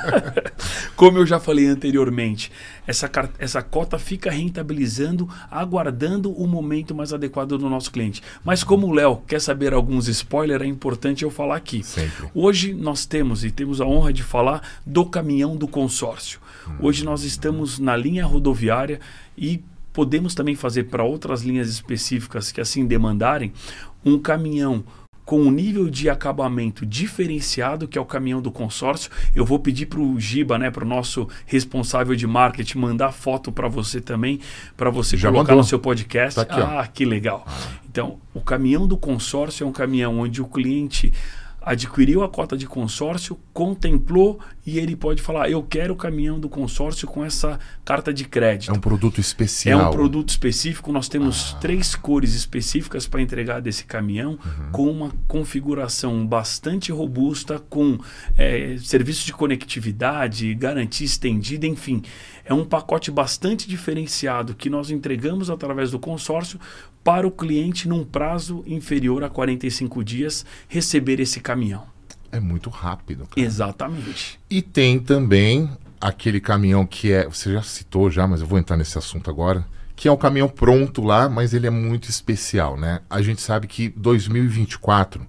como eu já falei anteriormente, essa, essa cota fica rentabilizando esperando, aguardando o momento mais adequado do nosso cliente. Mas como o Léo quer saber alguns spoilers, é importante eu falar aqui. Sempre. Hoje nós temos, e temos a honra de falar, do caminhão do consórcio. Hum. Hoje nós estamos na linha rodoviária e podemos também fazer para outras linhas específicas que assim demandarem um caminhão com um nível de acabamento diferenciado, que é o caminhão do consórcio. Eu vou pedir para o Giba, né, para o nosso responsável de marketing, mandar foto para você também, para você Já colocar mandou. no seu podcast. Tá aqui, ah, ó. que legal. Então, o caminhão do consórcio é um caminhão onde o cliente adquiriu a cota de consórcio, contemplou e ele pode falar: eu quero o caminhão do consórcio com essa carta de crédito. É um produto especial. É um produto específico. Nós temos ah. três cores específicas para entregar desse caminhão, uhum. com uma configuração bastante robusta, com é, serviço de conectividade, garantia estendida, enfim. É um pacote bastante diferenciado que nós entregamos através do consórcio para o cliente, num prazo inferior a 45 dias, receber esse caminhão. É muito rápido. Cara. Exatamente. E tem também aquele caminhão que é. Você já citou já, mas eu vou entrar nesse assunto agora. Que é um caminhão pronto lá, mas ele é muito especial, né? A gente sabe que 2024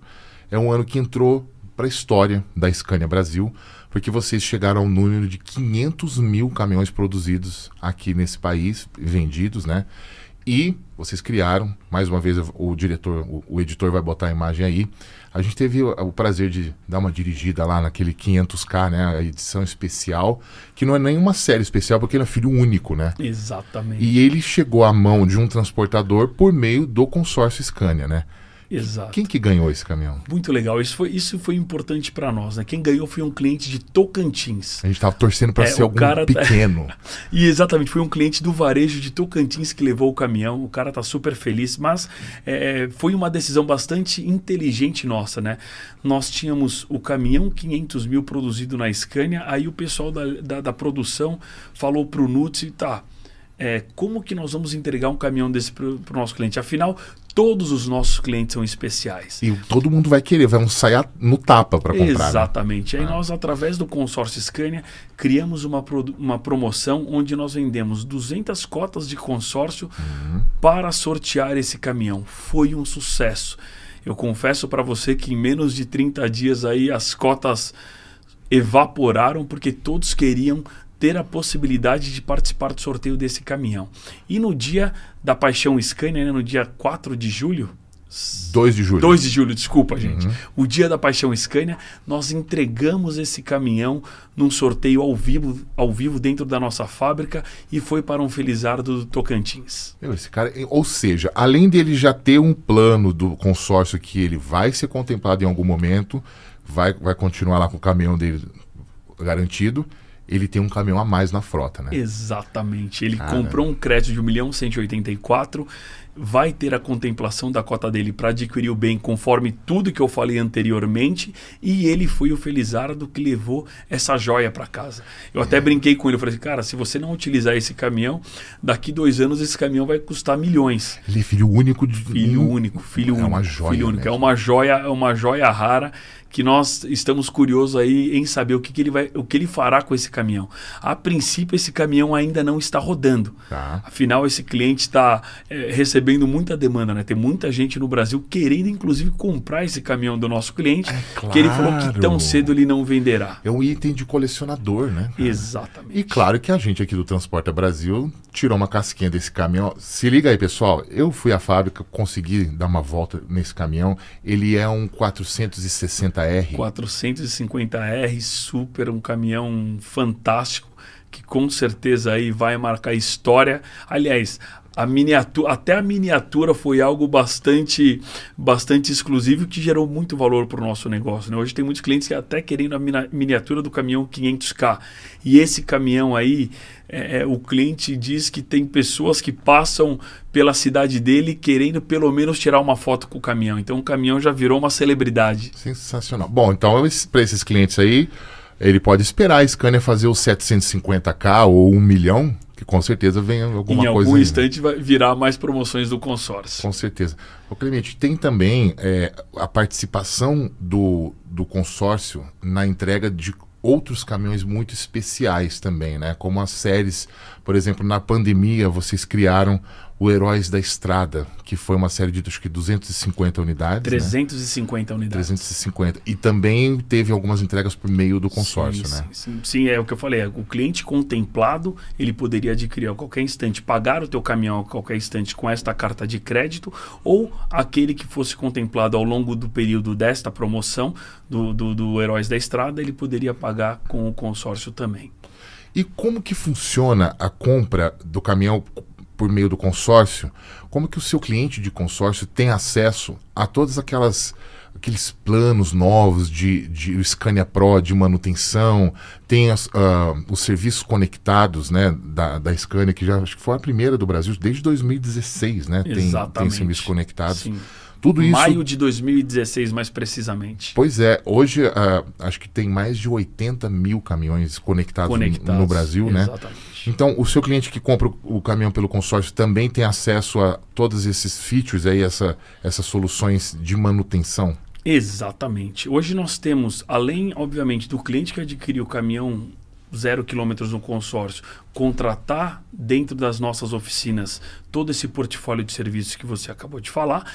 é um ano que entrou para a história da Scania Brasil, porque vocês chegaram ao número de 500 mil caminhões produzidos aqui nesse país, vendidos, né? E vocês criaram, mais uma vez o diretor, o, o, editor vai botar a imagem aí. A gente teve o, o, prazer de dar uma dirigida lá naquele 500K, né? A edição especial, que não é nenhuma série especial, porque ele é filho único, né? Exatamente. E ele chegou à mão de um transportador por meio do consórcio Scania, né? Exato. Quem que ganhou esse caminhão? Muito legal. Isso foi, isso foi importante para nós. Né? Quem ganhou foi um cliente de Tocantins. A gente estava torcendo para é, ser algum cara... Tá- pequeno. e exatamente, foi um cliente do varejo de Tocantins que levou o caminhão. O cara tá super feliz, mas é, é foi uma decisão bastante inteligente nossa. né? Nós tínhamos o caminhão 500 mil produzido na Scania, aí o pessoal da, da, da produção falou para o Nutz, tá, é, como que nós vamos entregar um caminhão desse para o nosso cliente? Afinal, todos os nossos clientes são especiais. E todo mundo vai querer, vai sair no tapa para comprar. Né? Exatamente. Né? Aí ah. nós, através do consórcio Scania, criamos uma, pro, uma promoção onde nós vendemos 200 cotas de consórcio uhum. para sortear esse caminhão. Foi um sucesso. Eu confesso para você que em menos de 30 dias aí as cotas evaporaram porque todos queriam ter a possibilidade de participar do sorteio desse caminhão. E no dia da Paixão Scania, né, no dia 4 de julho, 2 de julho. 2 de julho, desculpa, uhum. gente. Uhum. O dia da Paixão Scania, nós entregamos esse caminhão num sorteio ao vivo, ao vivo dentro da nossa fábrica e foi para um Felizardo do Tocantins. esse cara, ou seja, além dele já ter um plano do consórcio que ele vai ser contemplado em algum momento, vai, vai continuar lá com o caminhão dele garantido, ele tem um caminhão a mais na frota, né? Exatamente. Ele Cara. comprou um crédito de 1 milhão 184 vai ter a contemplação da cota dele para adquirir o bem conforme tudo que eu falei anteriormente e ele foi o felizardo que levou essa joia para casa. Eu é. até uhum. brinquei com ele, falei assim, cara, se você não utilizar esse caminhão, daqui dois anos esse caminhão vai custar milhões. Ele é filho único de filho único, filho é único, uma joia, filho único. Né? É uma joia, é uma joia rara que nós estamos curiosos aí em saber o que, que, ele vai, o que ele fará com esse caminhão. A princípio esse caminhão ainda não está rodando. Tá. Afinal esse cliente está é, eh, recebendo recebendo muita demanda, né? Tem muita gente no Brasil querendo, inclusive, comprar esse caminhão do nosso cliente, é, claro. que ele falou que tão cedo ele não venderá. É um item de colecionador, né? Exatamente. E claro que a gente aqui do Transporta Brasil tirou uma casquinha desse caminhão. Se liga aí, pessoal. Eu fui à fábrica, consegui dar uma volta nesse caminhão. Ele é um 460R. 450R, super, um caminhão fantástico que com certeza aí vai marcar história. Aliás, a miniatura, até a miniatura foi algo bastante, bastante exclusivo que gerou muito valor para o nosso negócio. Né? Hoje tem muitos clientes que até querendo a miniatura do caminhão 500K. E esse caminhão aí, é, é, o cliente diz que tem pessoas que passam pela cidade dele querendo pelo menos tirar uma foto com o caminhão. Então o caminhão já virou uma celebridade. Sensacional. Bom, então para esses clientes aí ele pode esperar a Scania fazer os 750k ou 1 milhão, que com certeza vem alguma coisa. Em algum instante vai virar mais promoções do consórcio. Com certeza. O Clemente, tem também é, a participação do, do consórcio na entrega de outros caminhões muito especiais também, né? Como as séries, por exemplo, na pandemia vocês criaram o Heróis da Estrada, que foi uma série de acho que 250 unidades. 350 né? unidades. 350. E também teve algumas entregas por meio do consórcio, sim, né? Sim, sim, sim, é o que eu falei. É, o cliente contemplado, ele poderia adquirir a qualquer instante, pagar o teu caminhão a qualquer instante com esta carta de crédito, ou aquele que fosse contemplado ao longo do período desta promoção do, do, do Heróis da Estrada, ele poderia pagar com o consórcio também. E como que funciona a compra do caminhão por meio do consórcio, como que o seu cliente de consórcio tem acesso a todas aquelas aqueles planos novos de, de Scania Pro de manutenção, tem as, uh, os serviços conectados né, da, da Scania, que já acho que foi a primeira do Brasil desde 2016, né? Tem, tem serviços conectados. Sim. Tudo isso. Maio de 2016, mais precisamente. Pois é, hoje uh, acho que tem mais de 80 mil caminhões conectados, conectados no, Brasil, né? exatamente. né? Exatamente. Então, o seu cliente que compra o caminhão pelo consórcio também tem acesso a todos esses features aí, essa, essas soluções de manutenção? Exatamente. Hoje nós temos, além, obviamente, do cliente que adquiriu o caminhão zero quilômetros no consórcio, contratar dentro das nossas oficinas todo esse portfólio de serviços que você acabou de falar,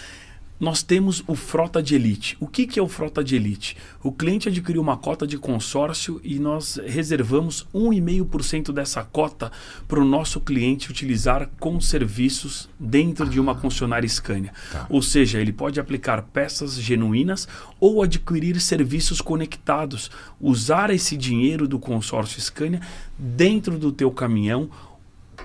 nós temos o frota de elite. O que, que é o frota de elite? O cliente adquiriu uma cota de consórcio e nós reservamos 1,5% dessa cota para o nosso cliente utilizar com serviços dentro ah, de uma ah. concessionária Scania. Tá. Ou seja, ele pode aplicar peças genuínas ou adquirir serviços conectados, usar esse dinheiro do consórcio Scania dentro do teu caminhão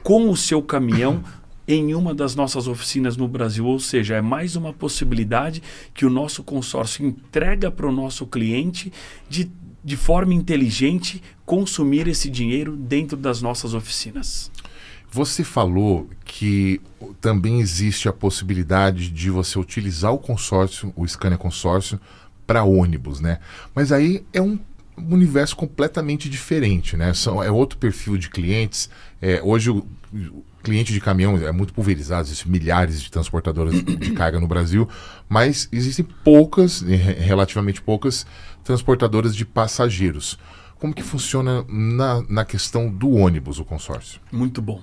com o seu caminhão em uma das nossas oficinas no Brasil, ou seja, é mais uma possibilidade que o nosso consórcio entrega para o nosso cliente de, de forma inteligente consumir esse dinheiro dentro das nossas oficinas. Você falou que também existe a possibilidade de você utilizar o consórcio, o Scania Consórcio, para ônibus, né? Mas aí é um universo completamente diferente, né? São, é outro perfil de clientes. É, hoje o, cliente de caminhão é muito pulverizado, existem milhares de transportadoras de carga no Brasil, mas existem poucas, relativamente poucas, transportadoras de passageiros. Como que funciona na, na questão do ônibus, o consórcio? Muito bom.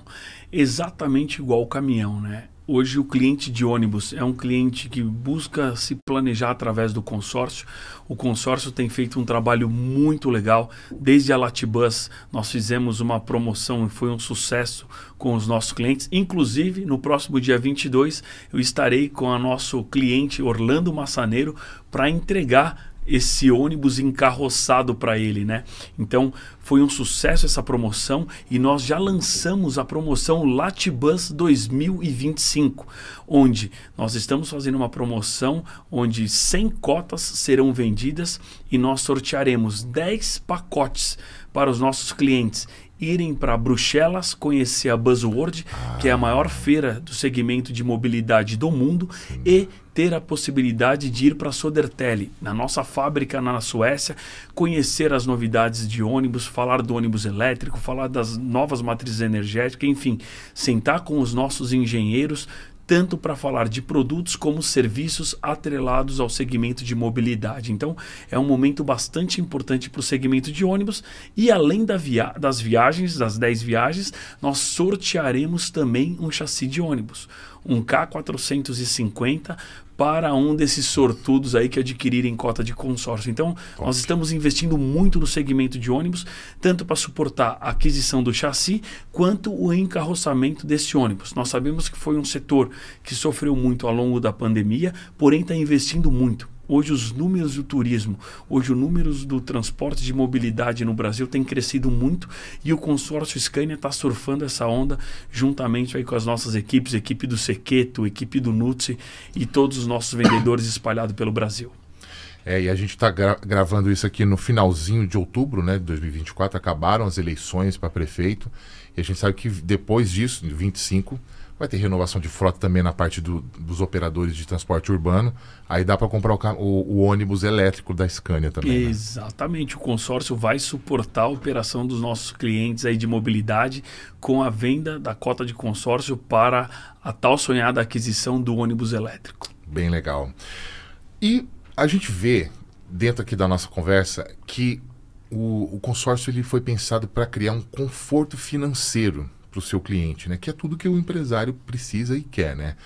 Exatamente igual o caminhão, né? Hoje o cliente de ônibus é um cliente que busca se planejar através do consórcio. O consórcio tem feito um trabalho muito legal. Desde a Latibus nós fizemos uma promoção e foi um sucesso com os nossos clientes. Inclusive, no próximo dia 22 eu estarei com o nosso cliente Orlando Massaneiro para entregar esse ônibus encarroçado para ele, né? Então foi um sucesso essa promoção e nós já lançamos a promoção Latibus 2025, onde nós estamos fazendo uma promoção onde 100 cotas serão vendidas e nós sortearemos 10 pacotes para os nossos clientes irem para Bruxelas conhecer a Buzzworld, ah. que é a maior feira do segmento de mobilidade do mundo, e ter a possibilidade de ir para Sodertele, na nossa fábrica na Suécia, conhecer as novidades de ônibus, falar do ônibus elétrico, falar das novas matrizes energéticas, enfim, sentar com os nossos engenheiros, tanto para falar de produtos como serviços atrelados ao segmento de mobilidade. Então, é um momento bastante importante para o segmento de ônibus. E além da via das viagens, das 10 viagens, nós sortearemos também um chassi de ônibus um K450 para um desses sortudos aí que adquirirem cota de consórcio. Então, nós estamos investindo muito no segmento de ônibus, tanto para suportar a aquisição do chassi, quanto o encarroçamento desse ônibus. Nós sabemos que foi um setor que sofreu muito ao longo da pandemia, porém está investindo muito. Hoje os números do turismo, hoje os números do transporte de mobilidade no Brasil têm crescido muito e o consórcio Scania está surfando essa onda juntamente aí com as nossas equipes, equipe do Sequeto, equipe do Nutse e todos os nossos vendedores espalhados pelo Brasil. É, e a gente está gra gravando isso aqui no finalzinho de outubro né, de 2024. Acabaram as eleições para prefeito. E a gente sabe que depois disso, 25, Vai ter renovação de frota também na parte do, dos operadores de transporte urbano. Aí dá para comprar o, o, o, ônibus elétrico da Scania também. Né? Exatamente. Né? O consórcio vai suportar a operação dos nossos clientes aí de mobilidade com a venda da cota de consórcio para a tal sonhada aquisição do ônibus elétrico. Bem legal. E a gente vê dentro aqui da nossa conversa que o, o consórcio ele foi pensado para criar um conforto financeiro para o seu cliente, né? Que é tudo que o empresário precisa e quer, né?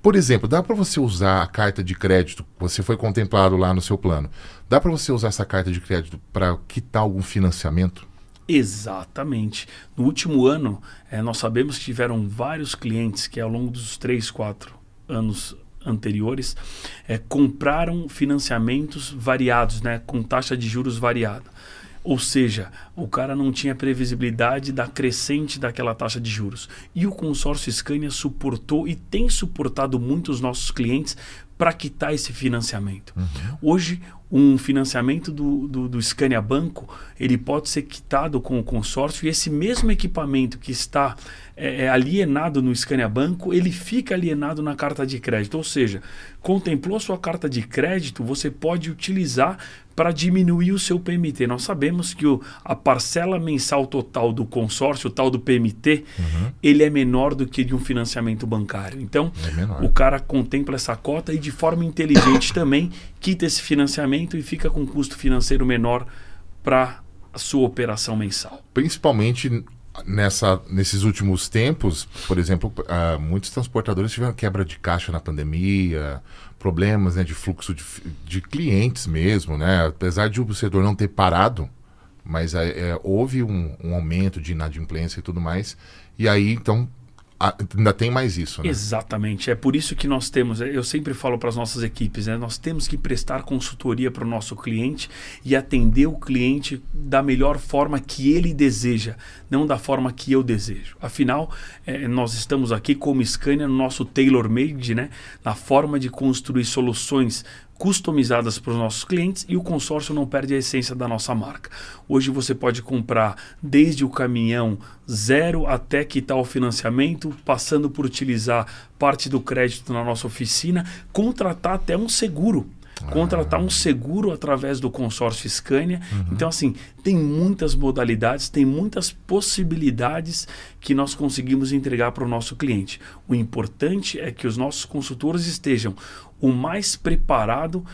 Por exemplo, dá para você usar a carta de crédito, você foi contemplado lá no seu plano, dá para você usar essa carta de crédito para quitar algum financiamento? Exatamente. No último ano, é, nós sabemos que tiveram vários clientes que ao longo dos três, quatro anos anteriores é, compraram financiamentos variados, né, com taxa de juros variada. Ou seja, o cara não tinha previsibilidade da crescente daquela taxa de juros. E o consórcio Scania suportou e tem suportado muito os nossos clientes para quitar esse financiamento. Uhum. Hoje, um financiamento do, do, do, Scania Banco, ele pode ser quitado com o consórcio e esse mesmo equipamento que está é, é alienado no Scania Banco, ele fica alienado na carta de crédito. Ou seja, contemplou sua carta de crédito, você pode utilizar para diminuir o seu PMT. Nós sabemos que o, a parcela mensal total do consórcio, tal do PMT, uhum. ele é menor do que de um financiamento bancário. Então, é o cara contempla essa cota e de forma inteligente também quita esse financiamento e fica com um custo financeiro menor para a sua operação mensal. Principalmente nessa, nesses últimos tempos, por exemplo, uh, muitos transportadores tiveram quebra de caixa na pandemia, problemas né, de fluxo de, de clientes mesmo, né? Apesar de o setor não ter parado, mas é, houve um, um, aumento de inadimplência e tudo mais. E aí, então, ainda tem mais isso, né? Exatamente. É por isso que nós temos, é, eu sempre falo para as nossas equipes, né? Nós temos que prestar consultoria para o nosso cliente e atender o cliente da melhor forma que ele deseja, não da forma que eu desejo. Afinal, é, nós estamos aqui como Scania no nosso tailor-made, né? Na forma de construir soluções customizadas para os nossos clientes e o consórcio não perde a essência da nossa marca. Hoje você pode comprar desde o caminhão zero até quitar tá o financiamento, passando por utilizar parte do crédito na nossa oficina, contratar até um seguro ah. contratar um seguro através do consórcio Scania. Uhum. Então, assim, tem muitas modalidades, tem muitas possibilidades que nós conseguimos entregar para o nosso cliente. O importante é que os nossos consultores estejam o mais preparado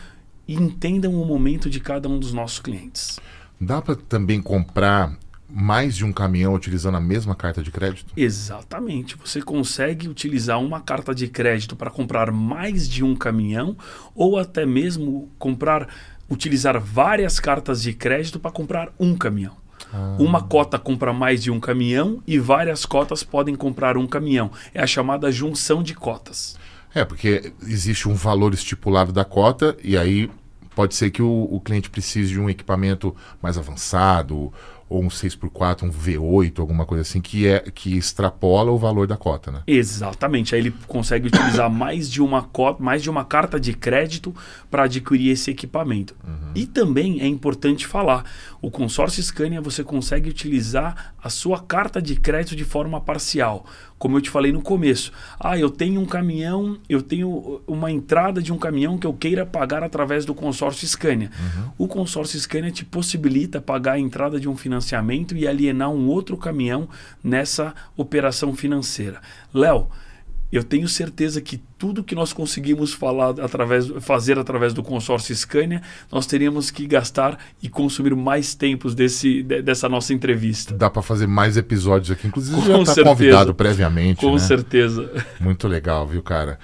e entendam o momento de cada um dos nossos clientes. Dá para também comprar mais de um caminhão utilizando a mesma carta de crédito? Exatamente. Você consegue utilizar uma carta de crédito para comprar mais de um caminhão ou até mesmo comprar utilizar várias cartas de crédito para comprar um caminhão. Ah. Uma cota compra mais de um caminhão e várias cotas podem comprar um caminhão. É a chamada junção de cotas. É, porque existe um valor estipulado da cota e aí pode ser que o, o cliente precise de um equipamento mais avançado ou um 6x4, um V8, alguma coisa assim, que, é, que extrapola o valor da cota, né? Exatamente. Aí ele consegue utilizar mais de uma cota, mais de uma carta de crédito para adquirir esse equipamento. Uhum. E também é importante falar: o consórcio Scania você consegue utilizar a sua carta de crédito de forma parcial. Como eu te falei no começo, ah, eu tenho um caminhão, eu tenho uma entrada de um caminhão que eu queira pagar através do consórcio Scania. Uhum. O consórcio Scania te possibilita pagar a entrada de um financiamento financiamento e alienar um outro caminhão nessa operação financeira. Léo, eu tenho certeza que tudo que nós conseguimos falar através, fazer através do consórcio Scania, nós teríamos que gastar e consumir mais tempos desse, dessa nossa entrevista. Dá para fazer mais episódios aqui, inclusive Com já está convidado previamente. Com né? certeza. Muito legal, viu, cara?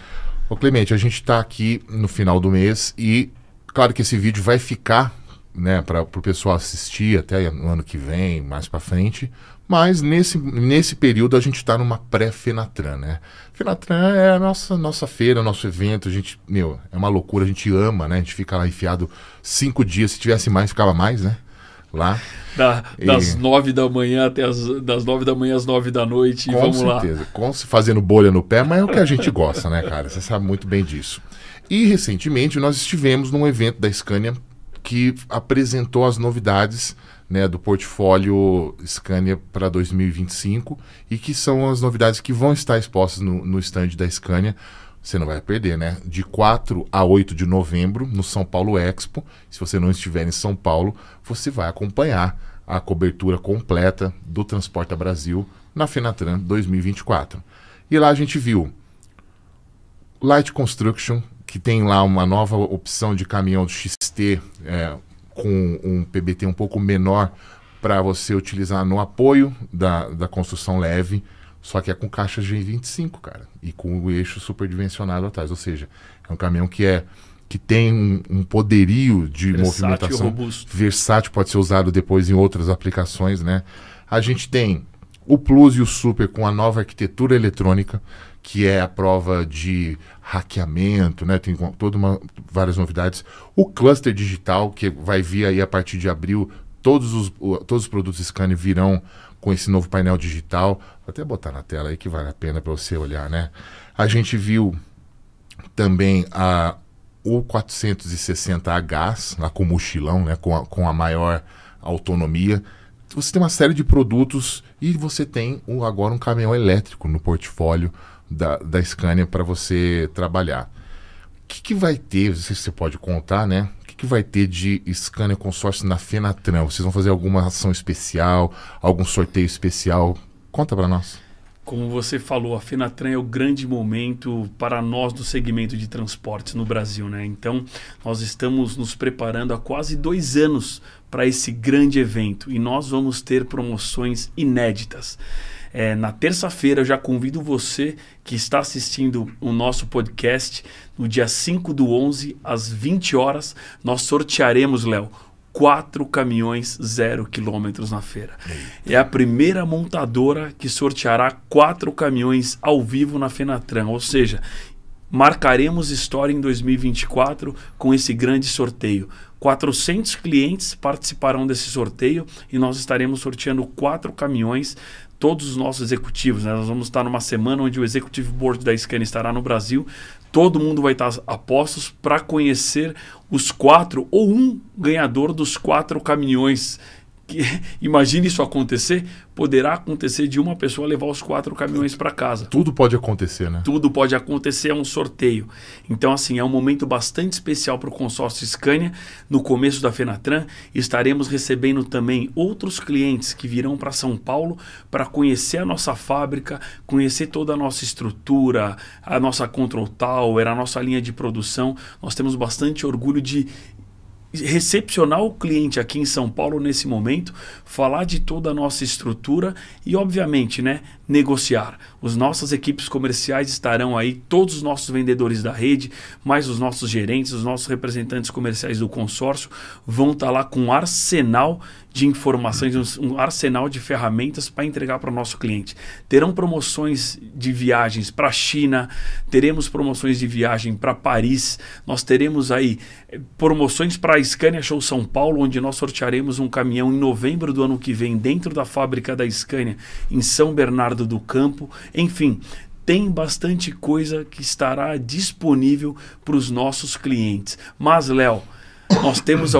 Ô Clemente, a gente está aqui no final do mês e claro que esse vídeo vai ficar né, para o pessoal assistir até no ano que vem, mais para frente. Mas nesse, nesse período a gente está numa pré-Fenatran, né? Fenatran é a nossa, nossa feira, nosso evento, a gente, meu, é uma loucura, a gente ama, né? A gente fica lá enfiado cinco dias, se tivesse mais, ficava mais, né? lá. Da, das nove da manhã até as, das nove da manhã às nove da noite. Com vamos certeza. Lá. Com fazendo bolha no pé, mas é o que a gente gosta, né, cara? Você sabe muito bem disso. E recentemente nós estivemos num evento da Scania que apresentou as novidades né, do portfólio Scania para 2025 e que são as novidades que vão estar expostas no, no stand da Scania. Você não vai perder, né? De 4 a 8 de novembro, no São Paulo Expo. Se você não estiver em São Paulo, você vai acompanhar a cobertura completa do Transporta Brasil na Fenatran 2024. E lá a gente viu Light Construction que tem lá uma nova opção de caminhão do XT é, com um PBT um pouco menor para você utilizar no apoio da, da construção leve, só que é com caixa G25, cara, e com o eixo superdimensionado atrás. Ou seja, é um caminhão que é que tem um, um poderio de versátil, movimentação robusto. versátil, pode ser usado depois em outras aplicações, né? A gente tem o Plus e o Super com a nova arquitetura eletrônica, que é a prova de hackeamento, né? Tem toda uma várias novidades. O cluster digital que vai vir aí a partir de abril, todos os todos os produtos Scan virão com esse novo painel digital. Vou até botar na tela aí que vale a pena para você olhar, né? A gente viu também a o 460 h lá com mochilão, né, com a, com a maior autonomia. Você tem uma série de produtos e você tem um, agora um caminhão elétrico no portfólio da, da Scania para você trabalhar. O que, que vai ter, não sei se você pode contar, né? O que, que vai ter de Scania Consórcio na Fenatran? Vocês vão fazer alguma ação especial, algum sorteio especial? Conta para nós. Como você falou, a Fenatran é o grande momento para nós do segmento de transportes no Brasil, né? Então, nós estamos nos preparando há quase dois anos para esse grande evento e nós vamos ter promoções inéditas. É, na terça-feira, eu já convido você que está assistindo o nosso podcast, no dia 5 do 11, às 20 horas, nós sortearemos, Léo, quatro caminhões zero quilômetros na feira. É a primeira montadora que sorteará quatro caminhões ao vivo na Fenatran. Ou seja, Marcaremos história em 2024 com esse grande sorteio. 400 clientes participarão desse sorteio e nós estaremos sorteando quatro caminhões todos os nossos executivos. Né? Nós vamos estar numa semana onde o Executive Board da Scan estará no Brasil. Todo mundo vai estar a postos para conhecer os quatro ou um ganhador dos quatro caminhões que, imagine isso acontecer, poderá acontecer de uma pessoa levar os quatro caminhões para casa. Tudo pode acontecer, né? Tudo pode acontecer, é um sorteio. Então, assim, é um momento bastante especial para o consórcio Scania. No começo da Fenatran, estaremos recebendo também outros clientes que virão para São Paulo para conhecer a nossa fábrica, conhecer toda a nossa estrutura, a nossa Control Tower, a nossa linha de produção. Nós temos bastante orgulho de recepcionar o cliente aqui em São Paulo nesse momento, falar de toda a nossa estrutura e, obviamente, né, negociar. Os nossas equipes comerciais estarão aí, todos os nossos vendedores da rede, mais os nossos gerentes, os nossos representantes comerciais do consórcio vão estar tá lá com um arsenal de informações, um arsenal de ferramentas para entregar para o nosso cliente. Terão promoções de viagens para a China, teremos promoções de viagem para Paris, nós teremos aí eh, promoções para a Scania Show São Paulo, onde nós sortearemos um caminhão em novembro do ano que vem dentro da fábrica da Scania em São Bernardo Eduardo do Campo, enfim, tem bastante coisa que estará disponível para os nossos clientes. Mas, Léo, nós temos,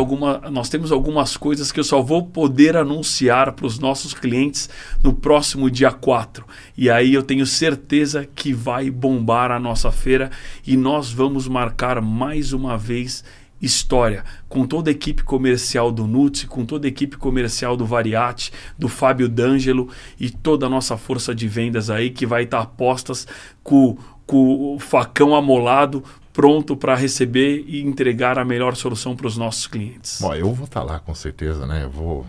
nós temos algumas coisas que eu só vou poder anunciar para os nossos clientes no próximo dia 4. E aí eu tenho certeza que vai bombar a nossa feira e nós vamos marcar mais uma vez história com toda a equipe comercial do Nutz, com toda a equipe comercial do Variate, do Fábio D'Angelo e toda a nossa força de vendas aí que vai estar tá com, com o facão amolado pronto para receber e entregar a melhor solução para os nossos clientes. Bom, eu vou estar tá lá com certeza, né? Eu vou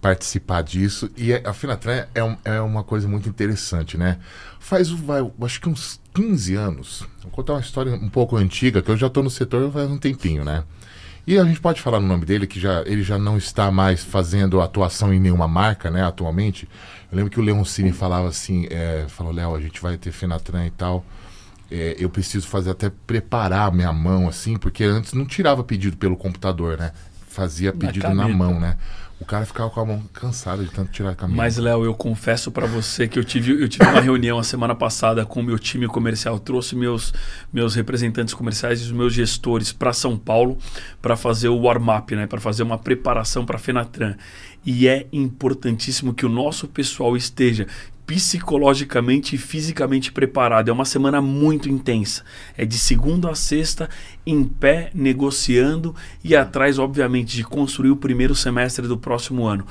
participar disso. E é, a Finatran é, um, é uma coisa muito interessante, né? Faz, vai, acho que uns 15 anos, vou contar uma história um pouco antiga, que eu já estou no setor faz um tempinho, né? E a gente pode falar no nome dele, que já, ele já não está mais fazendo atuação em nenhuma marca, né, atualmente. Eu lembro que o Leoncini falava assim, é, falou, Léo, a gente vai ter Fenatran e tal. É, eu preciso fazer até preparar minha mão, assim, porque antes não tirava pedido pelo computador, né? Fazia pedido na, na mão, né? O cara ficava com a mão cansada de tanto tirar a camisa. Mas, Léo, eu confesso para você que eu tive, eu tive uma reunião a semana passada com o meu time comercial. Eu trouxe meus, meus representantes comerciais e os meus gestores para São Paulo para fazer o warm-up, né? para fazer uma preparação para a Fenatran. E é importantíssimo que o nosso pessoal esteja psicologicamente e fisicamente preparado. É uma semana muito intensa. É de segunda a sexta, em pé, negociando e atrás, obviamente, de construir o primeiro semestre do próximo ano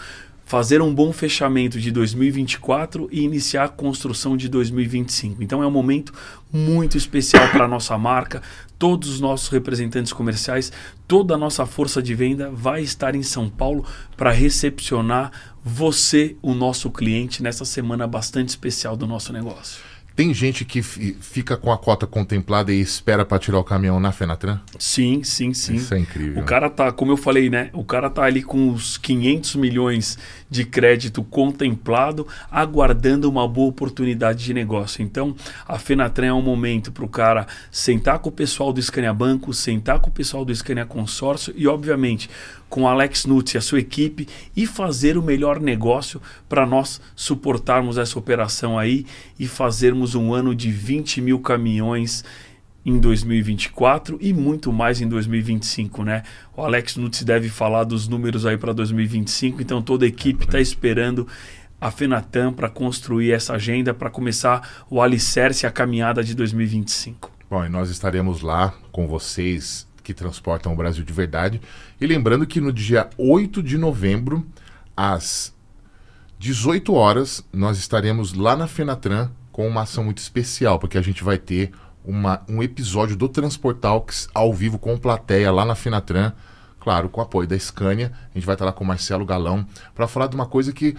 fazer um bom fechamento de 2024 e iniciar a construção de 2025. Então é um momento muito especial para a nossa marca, todos os nossos representantes comerciais, toda a nossa força de venda vai estar em São Paulo para recepcionar você, o nosso cliente, nessa semana bastante especial do nosso negócio. Tem gente que fica com a cota contemplada e espera para tirar o caminhão na Fenatran? Sim, sim, sim. Isso é incrível. O cara tá, como eu falei, né? O cara tá ali com uns 500 milhões de crédito contemplado, aguardando uma boa oportunidade de negócio. Então, a Fenatran é um momento para o cara sentar com o pessoal do Scania Banco, sentar com o pessoal do Scania Consórcio e, obviamente, com Alex Nutz e a sua equipe e fazer o melhor negócio para nós suportarmos essa operação aí e fazermos um ano de 20 mil caminhões em 2024 e muito mais em 2025, né? O Alex Nutz deve falar dos números aí para 2025, então toda a equipe está esperando a FenaTran para construir essa agenda, para começar o alicerce, a caminhada de 2025. Bom, e nós estaremos lá com vocês que transportam o Brasil de verdade. E lembrando que no dia 8 de novembro, às 18 horas, nós estaremos lá na Fenatran com uma ação muito especial, porque a gente vai ter uma, um episódio do Transportalx ao vivo com plateia lá na Finatran, claro, com apoio da Scania. A gente vai estar lá com o Marcelo Galão para falar de uma coisa que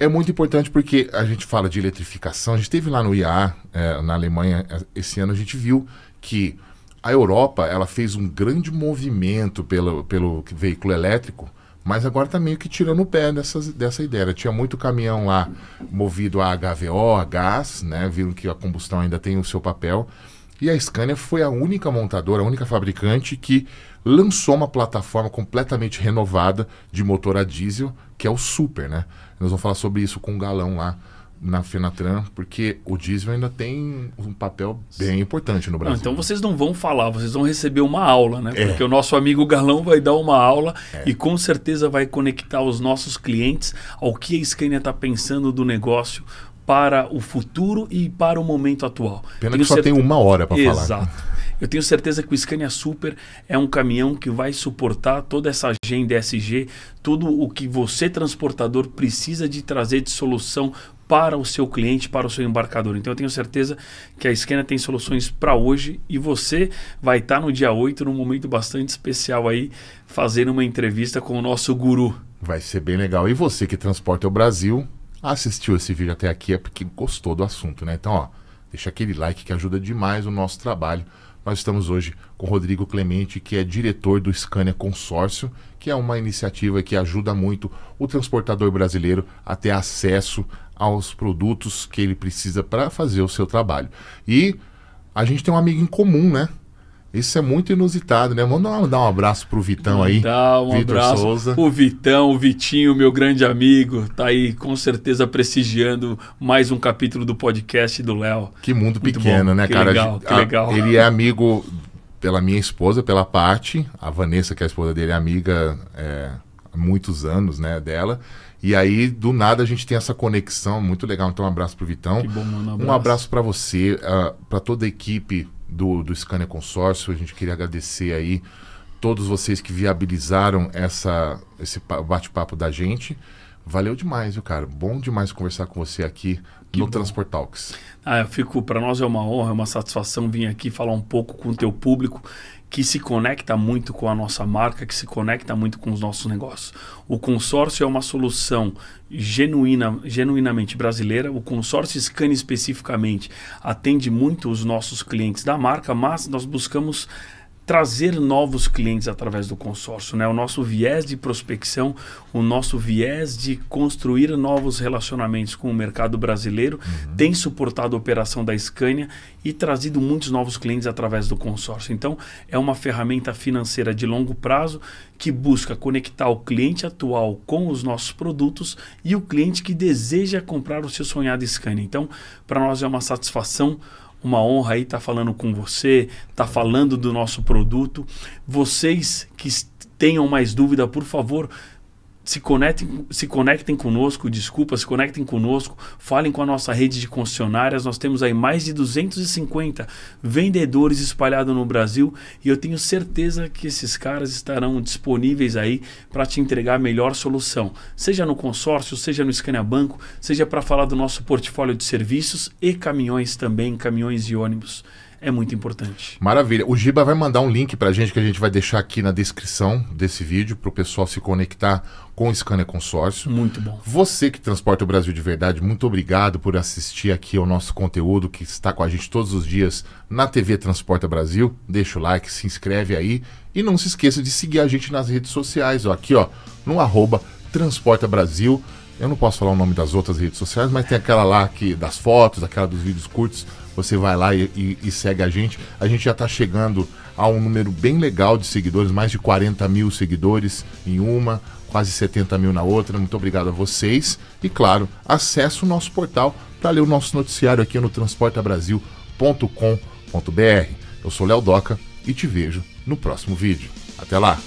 é muito importante porque a gente fala de eletrificação. A gente teve lá no IAA, é, na Alemanha, é, esse ano, a gente viu que a Europa ela fez um grande movimento pelo, pelo veículo elétrico, mas agora está meio que tirando o pé dessas, dessa ideia. Né? Tinha muito caminhão lá movido a HVO, a gás, né? viram que a combustão ainda tem o seu papel. E a Scania foi a única montadora, a única fabricante que lançou uma plataforma completamente renovada de motor a diesel, que é o Super, né? Nós vamos falar sobre isso com o um galão lá na Fenatran, porque o diesel ainda tem um papel bem importante no Brasil. Não, então né? vocês não vão falar, vocês vão receber uma aula, né? É. Porque o nosso amigo Galão vai dar uma aula é. e com certeza vai conectar os nossos clientes ao que a Scania está pensando do negócio, para o futuro e para o momento atual. Pena tenho que só tem uma hora para falar. Exato. Eu tenho certeza que o Scania Super é um caminhão que vai suportar toda essa agenda SG, tudo o que você transportador precisa de trazer de solução para o seu cliente, para o seu embarcador. Então eu tenho certeza que a Scania tem soluções para hoje e você vai estar tá no dia 8, num momento bastante especial aí, fazendo uma entrevista com o nosso guru. Vai ser bem legal. E você que transporta o Brasil, assistiu esse vídeo até aqui é porque gostou do assunto, né? Então, ó, deixa aquele like que ajuda demais o nosso trabalho. Nós estamos hoje com Rodrigo Clemente, que é diretor do Scania Consórcio, que é uma iniciativa que ajuda muito o transportador brasileiro a ter acesso aos produtos que ele precisa para fazer o seu trabalho. E a gente tem um amigo em comum, né? Isso é muito inusitado, né? Vamos dar um abraço pro Vitão aí. Dá um abraço. Souza. O Vitão, o Vitinho, meu grande amigo, tá aí com certeza prestigiando mais um capítulo do podcast do Léo. Que mundo muito pequeno, bom. né, que cara? Legal, que legal. Ele é amigo pela minha esposa, pela parte, a Vanessa, que é a esposa dele, é amiga é, há muitos anos, né, dela. E aí, do nada, a gente tem essa conexão muito legal. Então, um abraço pro Vitão. Que bom, mano, um abraço. Um abraço para você, uh, ah, para toda a equipe do, do Scania Consórcio. A gente queria agradecer aí todos vocês que viabilizaram essa, esse bate-papo da gente. Valeu demais, viu, cara? Bom demais conversar com você aqui que no bom. Transport Talks. Ah, eu fico, para nós é uma honra, é uma satisfação vir aqui falar um pouco com o teu público que se conecta muito com a nossa marca, que se conecta muito com os nossos negócios. O consórcio é uma solução genuína, genuinamente brasileira. O consórcio Scan especificamente atende muito os nossos clientes da marca, mas nós buscamos trazer novos clientes através do consórcio, né? O nosso viés de prospecção, o nosso viés de construir novos relacionamentos com o mercado brasileiro uhum. tem suportado a operação da Scania e trazido muitos novos clientes através do consórcio. Então, é uma ferramenta financeira de longo prazo que busca conectar o cliente atual com os nossos produtos e o cliente que deseja comprar o seu sonhado Scania. Então, para nós é uma satisfação uma honra aí estar tá falando com você, estar tá falando do nosso produto. Vocês que tenham mais dúvida, por favor, se conectem, se conectem conosco, desculpa, se conectem conosco, falem com a nossa rede de concessionárias. Nós temos aí mais de 250 vendedores espalhados no Brasil e eu tenho certeza que esses caras estarão disponíveis aí para te entregar a melhor solução, seja no consórcio, seja no Scania Banco, seja para falar do nosso portfólio de serviços e caminhões também, caminhões e ônibus é muito importante. Maravilha. O Giba vai mandar um link para a gente que a gente vai deixar aqui na descrição desse vídeo para o pessoal se conectar com o Scanner Consórcio. Muito bom. Você que transporta o Brasil de verdade, muito obrigado por assistir aqui ao nosso conteúdo que está com a gente todos os dias na TV Transporta Brasil. Deixa o like, se inscreve aí e não se esqueça de seguir a gente nas redes sociais, ó, aqui ó, no arroba Transporta Brasil. Eu não posso falar o nome das outras redes sociais, mas tem aquela lá que das fotos, aquela dos vídeos curtos. Você vai lá e, e, e segue a gente. A gente já está chegando a um número bem legal de seguidores, mais de 40 mil seguidores em uma, quase 70 mil na outra. Muito obrigado a vocês. E claro, acesse o nosso portal para tá ler o nosso noticiário aqui no transportabrasil.com.br. Eu sou Léo Doca e te vejo no próximo vídeo. Até lá!